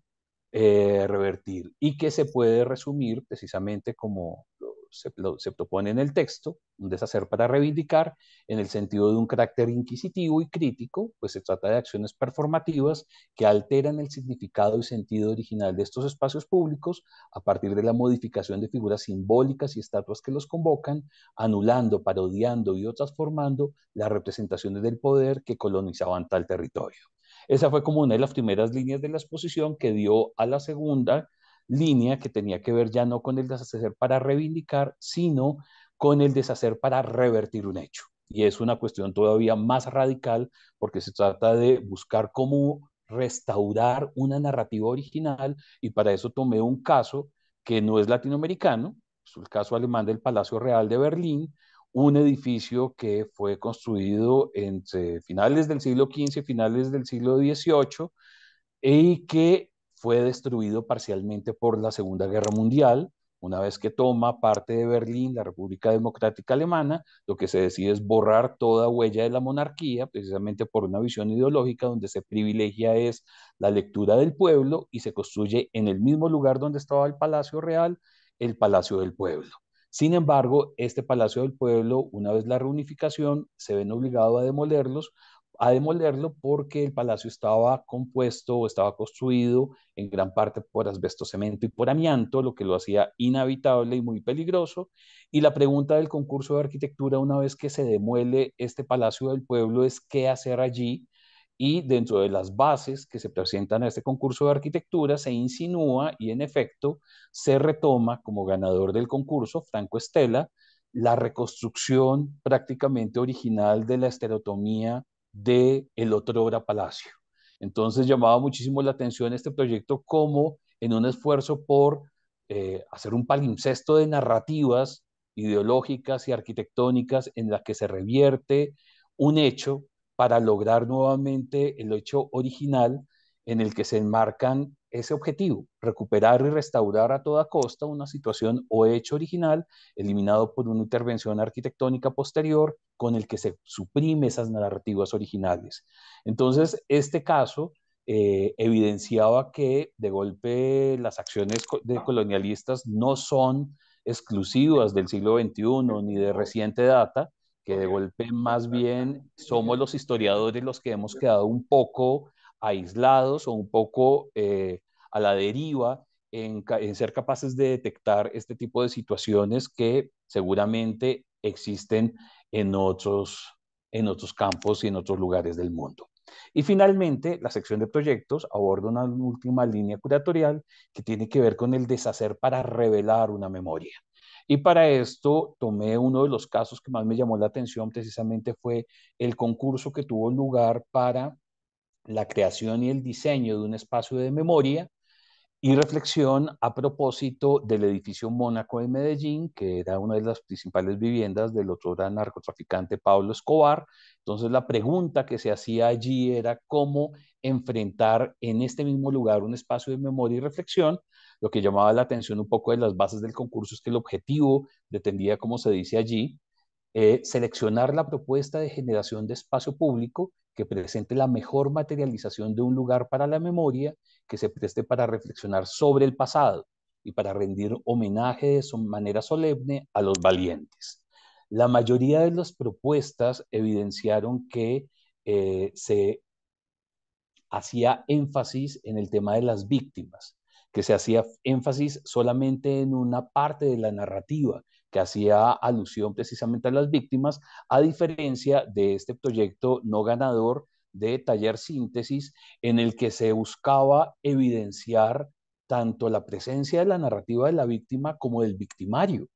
eh, revertir y que se puede resumir precisamente como se, propone en el texto, un deshacer para reivindicar, en el sentido de un carácter inquisitivo y crítico, pues se trata de acciones performativas que alteran el significado y sentido original de estos espacios públicos a partir de la modificación de figuras simbólicas y estatuas que los convocan, anulando, parodiando y o transformando las representaciones del poder que colonizaban tal territorio. Esa fue como una de las primeras líneas de la exposición que dio a la segunda, línea que tenía que ver ya no con el deshacer para reivindicar, sino con el deshacer para revertir un hecho. Y es una cuestión todavía más radical porque se trata de buscar cómo restaurar una narrativa original y para eso tomé un caso que no es latinoamericano, es el caso alemán del Palacio Real de Berlín, un edificio que fue construido entre finales del siglo XV y finales del siglo XVIII y que fue destruido parcialmente por la Segunda Guerra Mundial. Una vez que toma parte de Berlín la República Democrática Alemana, lo que se decide es borrar toda huella de la monarquía, precisamente por una visión ideológica donde se privilegia es la lectura del pueblo y se construye en el mismo lugar donde estaba el Palacio Real, el Palacio del Pueblo. Sin embargo, este Palacio del Pueblo, una vez la reunificación, se ven obligados a demolerlos a demolerlo porque el palacio estaba compuesto o estaba construido en gran parte por asbesto cemento y por amianto, lo que lo hacía inhabitable y muy peligroso. Y la pregunta del concurso de arquitectura, una vez que se demuele este palacio del pueblo, es qué hacer allí. Y dentro de las bases que se presentan a este concurso de arquitectura, se insinúa y en efecto se retoma como ganador del concurso Franco Estela la reconstrucción prácticamente original de la esterotomía de el otro obra palacio. Entonces llamaba muchísimo la atención este proyecto como en un esfuerzo por eh, hacer un palimpsesto de narrativas ideológicas y arquitectónicas en las que se revierte un hecho para lograr nuevamente el hecho original en el que se enmarcan ese objetivo, recuperar y restaurar a toda costa una situación o hecho original eliminado por una intervención arquitectónica posterior con el que se suprime esas narrativas originales. Entonces, este caso eh, evidenciaba que de golpe las acciones de colonialistas no son exclusivas del siglo XXI ni de reciente data, que de golpe más bien somos los historiadores los que hemos quedado un poco aislados o un poco eh, a la deriva en, ser capaces de detectar este tipo de situaciones que seguramente existen en otros, en otros campos y en otros lugares del mundo. Y finalmente, la sección de proyectos aborda una última línea curatorial que tiene que ver con el deshacer para revelar una memoria. Y para esto tomé uno de los casos que más me llamó la atención, precisamente fue el concurso que tuvo lugar para la creación y el diseño de un espacio de memoria y reflexión a propósito del edificio Mónaco de Medellín, que era una de las principales viviendas del otro gran narcotraficante Pablo Escobar. Entonces la pregunta que se hacía allí era cómo enfrentar en este mismo lugar un espacio de memoria y reflexión. Lo que llamaba la atención un poco de las bases del concurso es que el objetivo pretendía, como se dice allí, eh, seleccionar la propuesta de generación de espacio público que presente la mejor materialización de un lugar para la memoria que se preste para reflexionar sobre el pasado y para rendir homenaje de su manera solemne a los valientes. La mayoría de las propuestas evidenciaron que eh, se hacía énfasis en el tema de las víctimas, que se hacía énfasis solamente en una parte de la narrativa que hacía alusión precisamente a las víctimas, a diferencia de este proyecto no ganador de Taller Síntesis, en el que se buscaba evidenciar tanto la presencia de la narrativa de la víctima como del victimario,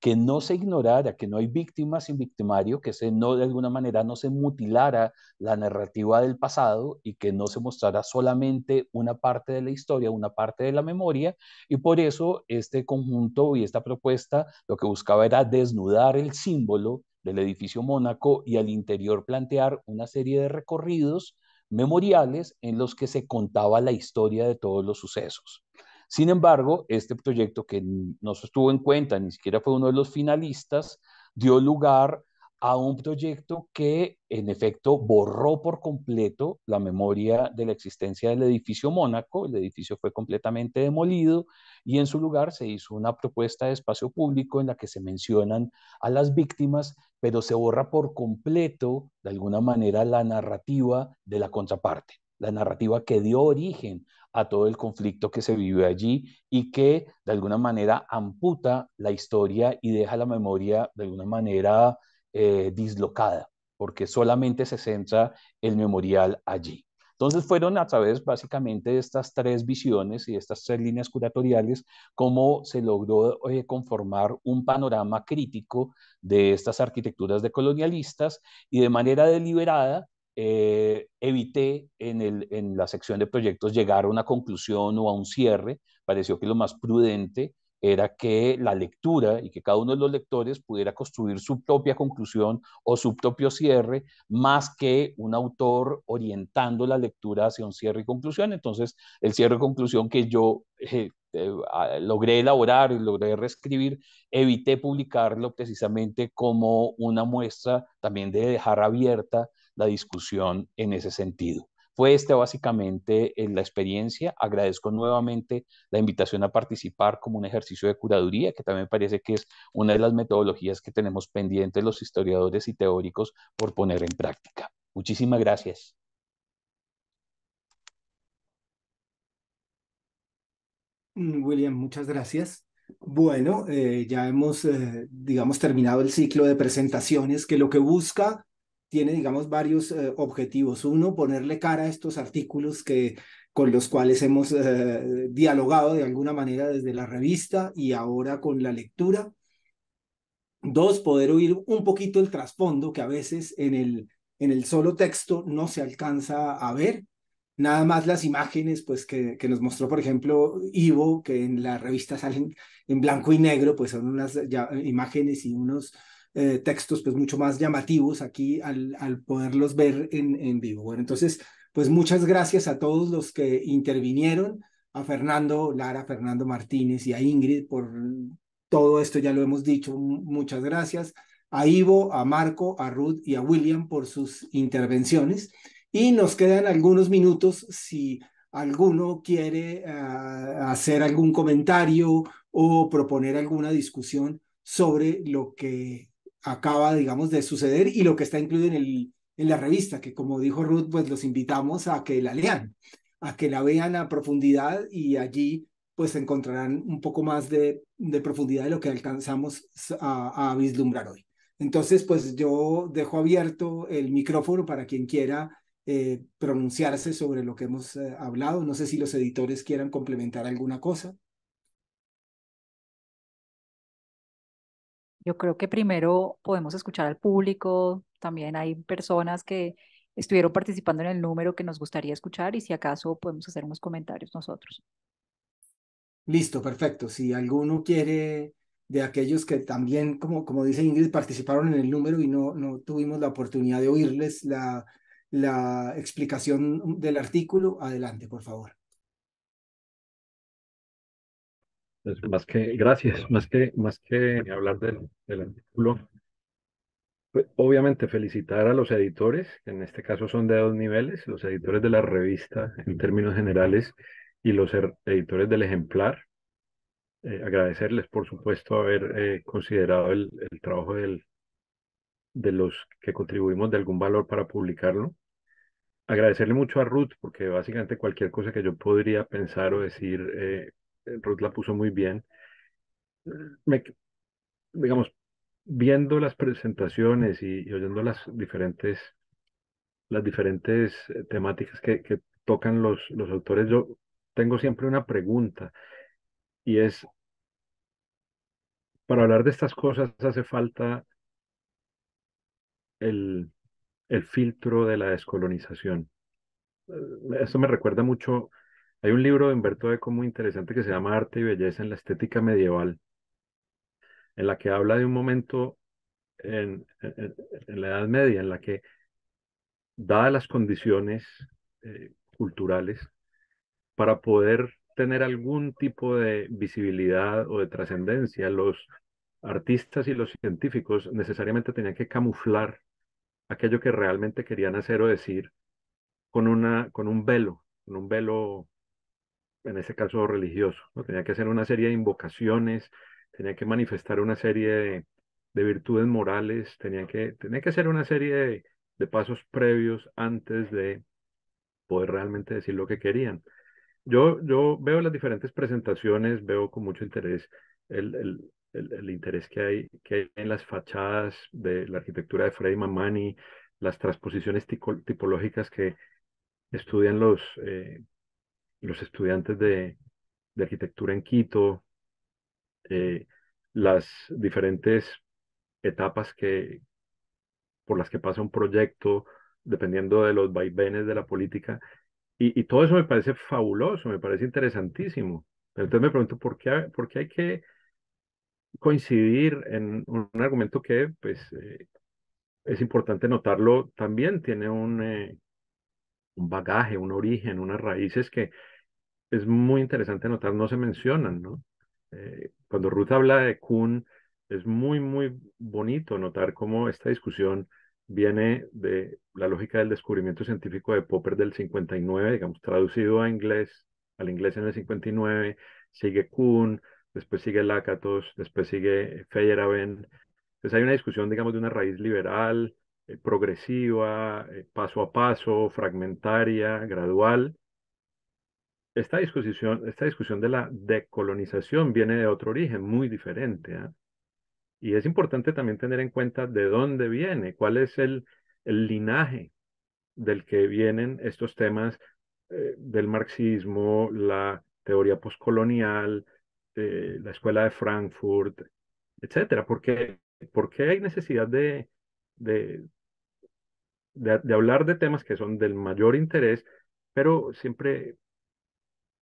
que no se ignorara, que no hay víctima sin victimario, que se no de alguna manera no se mutilara la narrativa del pasado y que no se mostrara solamente una parte de la historia, una parte de la memoria, y por eso este conjunto y esta propuesta lo que buscaba era desnudar el símbolo el edificio Mónaco y al interior plantear una serie de recorridos memoriales en los que se contaba la historia de todos los sucesos. Sin embargo, este proyecto que no se estuvo en cuenta, ni siquiera fue uno de los finalistas, dio lugar a a un proyecto que en efecto borró por completo la memoria de la existencia del edificio Mónaco, el edificio fue completamente demolido y en su lugar se hizo una propuesta de espacio público en la que se mencionan a las víctimas, pero se borra por completo, de alguna manera, la narrativa de la contraparte, la narrativa que dio origen a todo el conflicto que se vivió allí y que de alguna manera amputa la historia y deja la memoria de alguna manera eh, dislocada, porque solamente se centra el memorial allí. Entonces fueron a través básicamente de estas tres visiones y estas tres líneas curatoriales cómo se logró eh, conformar un panorama crítico de estas arquitecturas de colonialistas, y de manera deliberada eh, evité en, en la sección de proyectos llegar a una conclusión o a un cierre, pareció que lo más prudente era que la lectura y que cada uno de los lectores pudiera construir su propia conclusión o su propio cierre, más que un autor orientando la lectura hacia un cierre y conclusión. Entonces, el cierre y conclusión que yo eh, eh, ah, logré elaborar y logré reescribir, evité publicarlo precisamente como una muestra también de dejar abierta la discusión en ese sentido fue esta básicamente la experiencia. Agradezco nuevamente la invitación a participar como un ejercicio de curaduría, que también parece que es una de las metodologías que tenemos pendientes los historiadores y teóricos por poner en práctica. Muchísimas gracias. Mm, William, muchas gracias. Bueno, eh, ya hemos, eh, digamos, terminado el ciclo de presentaciones que lo que busca tiene, digamos, varios eh, objetivos. Uno, ponerle cara a estos artículos que con los cuales hemos eh, dialogado de alguna manera desde la revista y ahora con la lectura. Dos, poder oír un poquito el trasfondo que a veces en el, en el solo texto no se alcanza a ver. Nada más las imágenes pues, que, que nos mostró, por ejemplo, Ivo, que en la revista salen en blanco y negro, pues son unas imágenes y unos, eh, textos pues mucho más llamativos aquí al, al poderlos ver en, en, vivo. Bueno, entonces, pues muchas gracias a todos los que intervinieron, a Fernando Lara, Fernando Martínez y a Ingrid por todo esto, ya lo hemos dicho, muchas gracias, a Ivo, a Marco, a Ruth y a William por sus intervenciones. Y nos quedan algunos minutos si alguno quiere eh, hacer algún comentario o proponer alguna discusión sobre lo que acaba, digamos, de suceder y lo que está incluido en, el, en la revista, que como dijo Ruth, pues los invitamos a que la lean, a que la vean a profundidad y allí pues encontrarán un poco más de, profundidad de lo que alcanzamos a, vislumbrar hoy. Entonces, pues yo dejo abierto el micrófono para quien quiera eh, pronunciarse sobre lo que hemos eh, hablado. No sé si los editores quieran complementar alguna cosa. Yo creo que primero podemos escuchar al público, también hay personas que estuvieron participando en el número que nos gustaría escuchar y si acaso podemos hacer unos comentarios nosotros. Listo, perfecto. Si alguno quiere de aquellos que también, como, como dice Ingrid, participaron en el número y no, no tuvimos la oportunidad de oírles la explicación del artículo, adelante, por favor. Pues, más que, gracias, más que, más que hablar del, artículo, pues, obviamente felicitar a los editores, que en este caso son de dos niveles, los editores de la revista en términos generales y los er, editores del ejemplar. Eh, agradecerles, por supuesto, haber eh, considerado el, trabajo de los que contribuimos de algún valor para publicarlo. Agradecerle mucho a Ruth, porque básicamente cualquier cosa que yo podría pensar o decir eh, Ruth la puso muy bien. Me, digamos, viendo las presentaciones y, oyendo las diferentes, las diferentes eh, temáticas que, tocan los, los autores, yo tengo siempre una pregunta y es, para hablar de estas cosas hace falta el, el filtro de la descolonización. Eh, eso me recuerda mucho hay un libro de Humberto Eco muy interesante que se llama Arte y Belleza en la Estética Medieval, en la que habla de un momento en, la Edad Media en la que, dadas las condiciones eh, culturales, para poder tener algún tipo de visibilidad o de trascendencia, los artistas y los científicos necesariamente tenían que camuflar aquello que realmente querían hacer o decir con, una, con un velo, con un velo en ese caso religioso, tenía que hacer una serie de invocaciones, tenía que manifestar una serie de, virtudes morales, tenía que, tenía que hacer una serie de, pasos previos antes de poder realmente decir lo que querían. Yo, yo veo las diferentes presentaciones, veo con mucho interés el, interés que hay, que en las fachadas de la arquitectura de Freddy Mamani, las transposiciones tipológicas que estudian los eh, los estudiantes de, arquitectura en Quito, eh, las diferentes etapas que, por las que pasa un proyecto, dependiendo de los vaivenes de la política. Y, todo eso me parece fabuloso, me parece interesantísimo. Entonces me pregunto, ¿por qué, hay que coincidir en un, argumento que pues, eh, es importante notarlo, también tiene un, eh, un bagaje, un origen, unas raíces que es muy interesante notar, no se mencionan, ¿no? Eh, cuando Ruth habla de Kuhn, es muy, muy bonito notar cómo esta discusión viene de la lógica del descubrimiento científico de Popper del 59, digamos, traducido a inglés, al inglés en el 59, sigue Kuhn, después sigue Lakatos, después sigue Feyerabend. Entonces hay una discusión, digamos, de una raíz liberal, eh, progresiva, eh, paso a paso, fragmentaria, gradual. Esta discusión, esta discusión de la decolonización viene de otro origen muy diferente. ¿ah? Y es importante también tener en cuenta de dónde viene, cuál es el, linaje del que vienen estos temas eh, del marxismo, la teoría postcolonial, la escuela de Frankfurt, etcétera. Porque, qué hay necesidad de, de, hablar de temas que son del mayor interés, pero siempre,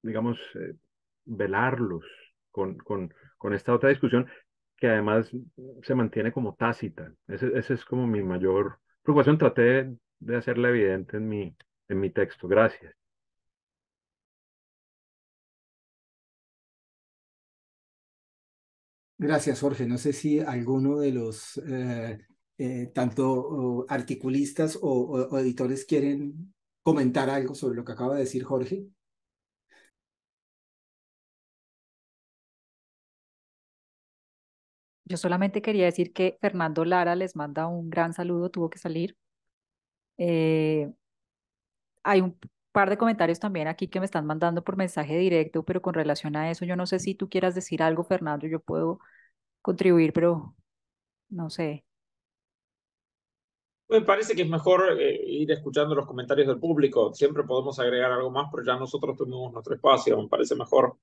digamos, eh, velarlos con, con, con, esta otra discusión que además se mantiene como tácita. Esa es como mi mayor preocupación. Traté de hacerla evidente en mi, en mi texto. Gracias. Gracias, Jorge. No sé si alguno de los eh, eh, tanto uh, articulistas o, editores quieren comentar algo sobre lo que acaba de decir Jorge. Yo solamente quería decir que Fernando Lara les manda un gran saludo, tuvo que salir. Eh, hay un par de comentarios también aquí que me están mandando por mensaje directo, pero con relación a eso, yo no sé si tú quieras decir algo, Fernando, yo puedo contribuir, pero no sé. Me parece que es mejor eh, ir escuchando los comentarios del público. Siempre podemos agregar algo más, pero ya nosotros tenemos nuestro espacio, me parece mejor.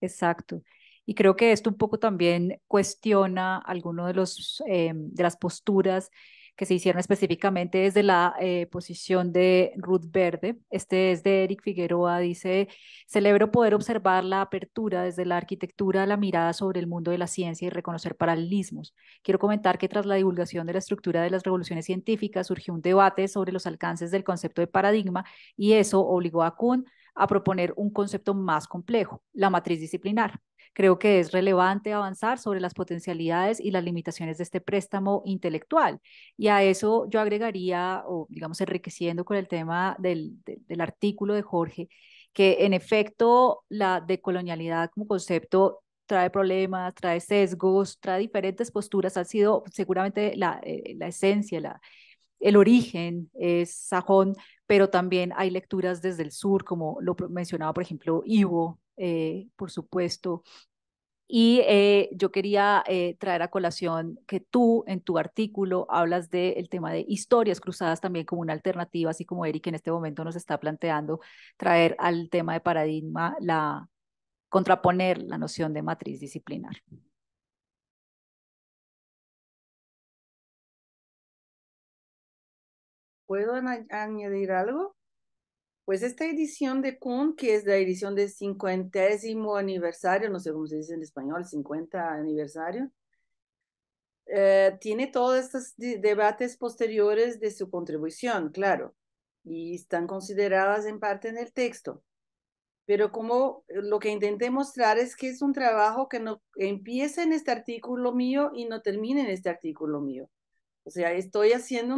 Exacto. Y creo que esto un poco también cuestiona algunas de, los, em, de las posturas que se hicieron específicamente desde la eh, posición de Ruth Verde. Este es de Eric Figueroa, dice, celebro poder observar la apertura desde la arquitectura la mirada sobre el mundo de la ciencia y reconocer paralelismos. Quiero comentar que tras la divulgación de la estructura de las revoluciones científicas surgió un debate sobre los alcances del concepto de paradigma y eso obligó a Kuhn a proponer un concepto más complejo, la matriz disciplinar. Creo que es relevante avanzar sobre las potencialidades y las limitaciones de este préstamo intelectual. Y a eso yo agregaría, o digamos, enriqueciendo con el tema del, del artículo de Jorge, que en efecto la decolonialidad como concepto trae problemas, trae sesgos, trae diferentes posturas. Ha sido seguramente la, eh, la esencia, la, el origen es sajón, pero también hay lecturas desde el sur, como lo mencionaba, por ejemplo, Ivo, eh, por supuesto. Y eh, yo quería eh, traer a colación que tú en tu artículo hablas del el tema de historias cruzadas también como una alternativa, así como Eric en este momento nos está planteando traer al tema de paradigma la contraponer la noción de matriz disciplinar. ¿Puedo añadir algo? Pues esta edición de kun que es la edición del 50 aniversario, no sé cómo se dice en español, 50 aniversario, eh, tiene todos estos debates posteriores de su contribución, claro, y están consideradas en parte en el texto. Pero como eh, lo que intenté mostrar es que es un trabajo que no empieza en este artículo mío y no termina en este artículo mío. O sea, estoy haciendo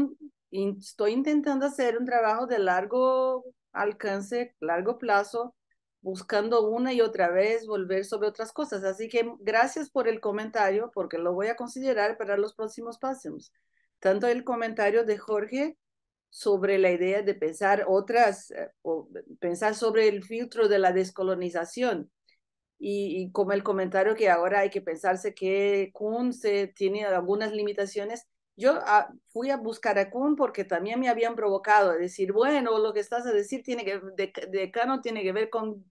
un, estoy intentando hacer un trabajo de largo alcance, largo plazo, buscando una y otra vez volver sobre otras cosas. Así que gracias por el comentario, porque lo voy a considerar para los próximos pasos. Tanto el comentario de Jorge sobre la idea de pensar otras, eh, o pensar sobre el filtro de la descolonización. Y, como el comentario que ahora hay que pensarse que Kuhn se tiene algunas limitaciones, yo ah, fui a buscar a Kun porque también me habían provocado, a decir, bueno, lo que estás a decir tiene que, de, de tiene que ver con,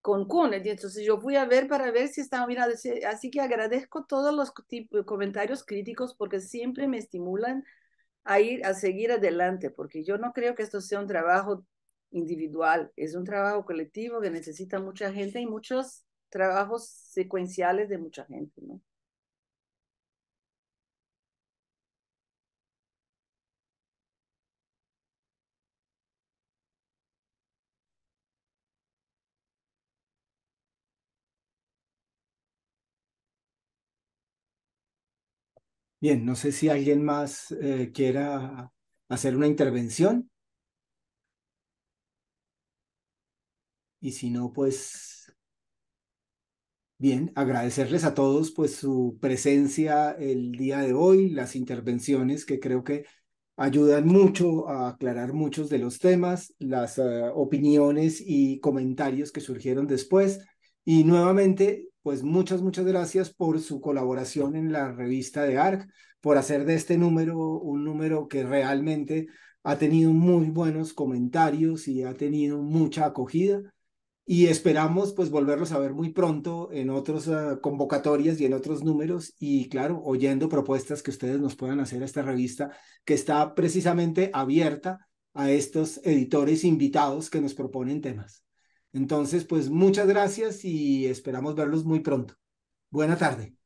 con Kuhn. Entonces yo fui a ver para ver si estaba mirado Así que agradezco todos los comentarios críticos porque siempre me estimulan a ir a seguir adelante, porque yo no creo que esto sea un trabajo individual, es un trabajo colectivo que necesita mucha gente y muchos trabajos secuenciales de mucha gente, ¿no? Bien, no sé si alguien más eh, quiera hacer una intervención. Y si no, pues bien, agradecerles a todos pues su presencia el día de hoy, las intervenciones que creo que ayudan mucho a aclarar muchos de los temas, las eh, opiniones y comentarios que surgieron después. Y nuevamente pues muchas, muchas gracias por su colaboración en la revista de ARC, por hacer de este número un número que realmente ha tenido muy buenos comentarios y ha tenido mucha acogida y esperamos pues volverlos a ver muy pronto en otras ah, convocatorias y en otros números y claro, oyendo propuestas que ustedes nos puedan hacer a esta revista que está precisamente abierta a estos editores invitados que nos proponen temas. Entonces, pues muchas gracias y esperamos verlos muy pronto. Buena tarde.